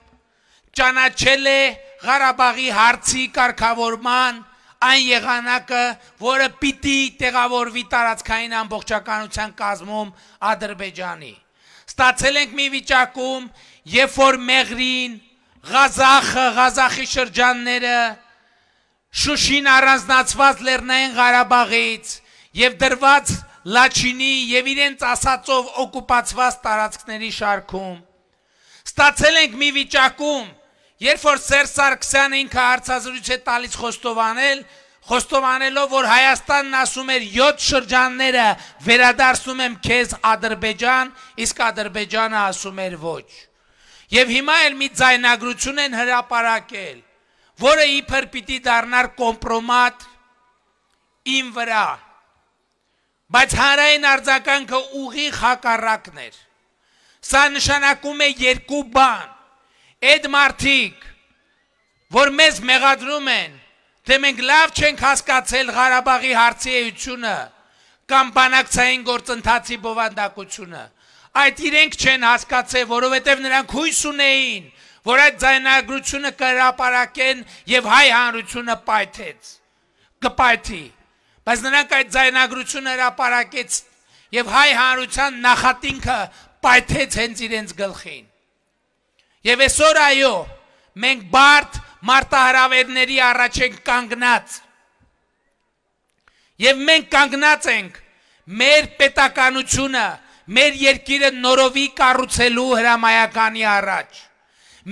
ճանաչել է Ղարաբաղի հարցի կարգավորման այն եղանակը, որը պիտի տեղավորվի տարածքային ամբողջականության կազմում Ադրբեջանի։ Ստացել ենք մի վիճակում, երբ որ Մեղրին, Ղազախը, Ղազախի շրջանները, Շուշին առանձնացված Լեռնային Ղարաբաղից եւ դրված Լաչինի եւ իրենց ասածով օկուպացված տարածքների շարքում։ Ստացել ենք մի վիճակում, Երբ որ Սերժ Սարգսյանը ինքը հարցազրույց է տալիս խոստովանել, խոստովանելով որ Հայաստանն ասում էր 7 շրջանները վերադարձնում եմ քեզ Ադրբեջան, իսկ Ադրբեջանը ասում էր ոչ։ Եվ հիմա էլ մի ձայնագրություն են հրապարակել, որը իբր պիտի դառնար կոմպրոմատ իմ վրա։ Բայց հանրային արձագանքը ուղի հակառակն էր։ Սա նշանակում է երկու բան Այդ մարդիկ, որ մեզ մեղադրում են, թե մենք լավ չենք հասկացել Ղարաբաղի հարցի էությունը կամ բանակցային գործընթացի բովանդակությունը, այդ իրենք չեն հասկացել, որովհետև նրանք հույս ունեին, որ այդ ձայնագրությունը կհրապարակեն եւ հայ հանրությունը պայթեց, կպայթի։ Բայց նրանք այդ ձայնագրությունը հրապարակեց եւ հայ հանրության նախատինքը պայթեց հենց իրենց գլխին։ Եվ այսօր այո, մենք բարդ մարտահրավերների առաջ ենք կանգնած։ Եվ մենք կանգնած ենք մեր պետականությունը, մեր երկիրը նորովի կառուցելու հրամայականի առաջ։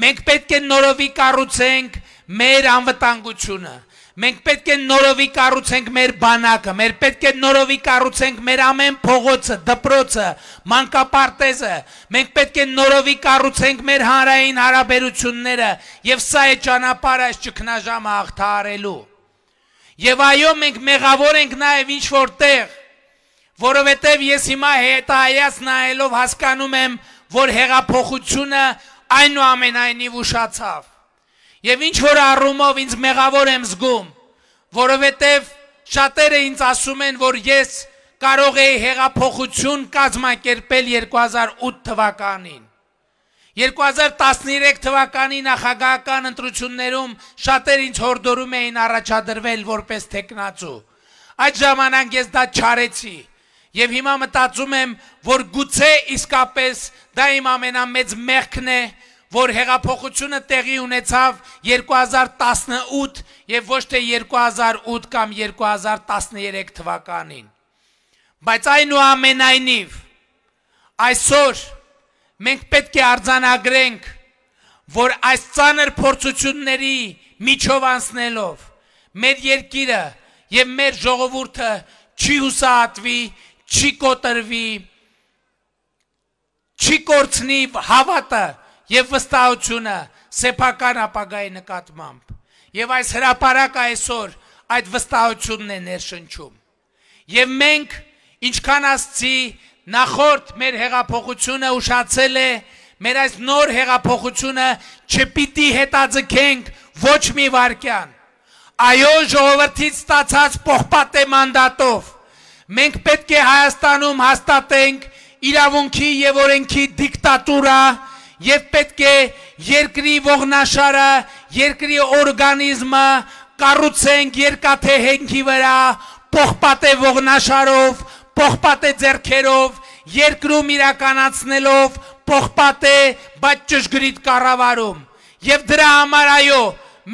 Մենք պետք է նորովի կառուցենք մեր անվտանգությունը, Մենք պետք է նորովի կառուցենք մեր բանակը, մեր պետք է նորովի կառուցենք մեր ամեն փողոցը, դպրոցը, մանկապարտեզը։ Մենք պետք է նորովի կառուցենք մեր հանրային հարաբերությունները, եւ սա է ճանապարհը այս ճգնաժամը հաղթահարելու։ Եվ այո, մենք մեղավոր ենք նաեւ ինչ որտեղ, որովհետեւ ես հիմա հետայած նայելով հասկանում եմ, որ հեղափոխությունը այնուամենայնիվ ուշացավ Եվ ինչ որ առումով ինձ մեղավոր եմ զգում, որովհետև շատերը ինձ ասում են, որ ես կարող էի հեղափոխություն կազմակերպել 2008 թվականին։ 2013 թվականի նախագահական ընտրություններում շատեր ինձ հորդորում էին առաջադրվել որպես տեխնացու։ Այդ ժամանակ ես դա չարեցի։ Եվ հիմա մտածում եմ, որ գուցե իսկապես դա իմ ամենամեծ մեղքն է, որ հեղափոխությունը տեղի ունեցավ 2018 եւ ոչ թե 2008 կամ 2013 թվականին։ Բայց այնուամենայնիվ այսօր մենք պետք է արձանագրենք, որ այս ցաներ փորձությունների միջով անցնելով մեր երկիրը եւ մեր ժողովուրդը չի հուսահատվի, չի կոտրվի, չի կորցնի հավատը եւ վստահությունը սեփական ապագայի նկատմամբ։ Եվ այս հրաապարակը այսօր այդ վստահությունն է ներշնչում։ Եվ մենք ինչքան ASCII նախորդ մեր հեղափոխությունը ուշացել է, մեր այս նոր հեղափոխությունը չպիտի հետաձգենք ոչ մի վարքյան։ Այո, ժողովրդից ստացած պողպատե մանդատով մենք պետք է Հայաստանում հաստատենք իրավունքի եւ օրենքի դիկտատուրա, Եվ պետք է երկրի ողնաշարը, երկրի օրգանիզմը կառուցենք երկաթե հենքի վրա, պողպատե ողնաշարով, պողպատե ձեռքերով, երկրում իրականացնելով պողպատե, բայց ճշգրիտ կառավարում։ Եվ դրա համար այո,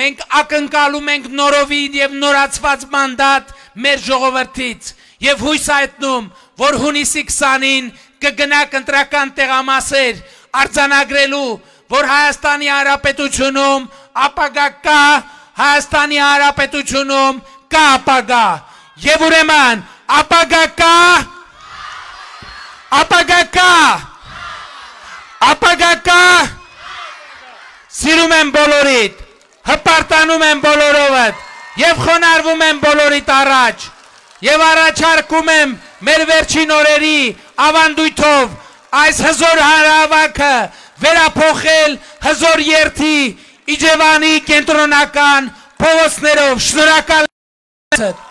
մենք ակնկալում ենք նորովին եւ նորացված մանդատ մեր ժողովրդից եւ հույս այտնում, որ հունիսի 20-ին կգնա կտրական տեղամասեր, արձանագրելու, որ Հայաստանի Հանրապետությունում ապագա կա, Հայաստանի Հանրապետությունում կա ապագա։ Եվ ուրեմն ապագա կա, ապագա կա, ապագա կա, սիրում եմ բոլորիդ, հպարտանում եմ բոլորովդ և խոնարվում եմ բոլորիդ առաջ և առաջարկում եմ մեր վերջին օրերի ավանդույթով այս հզոր հարավանքը վերափոխել հզոր երթի Իջևանի կենտրոնական փողոցներով շնորհակալ եմ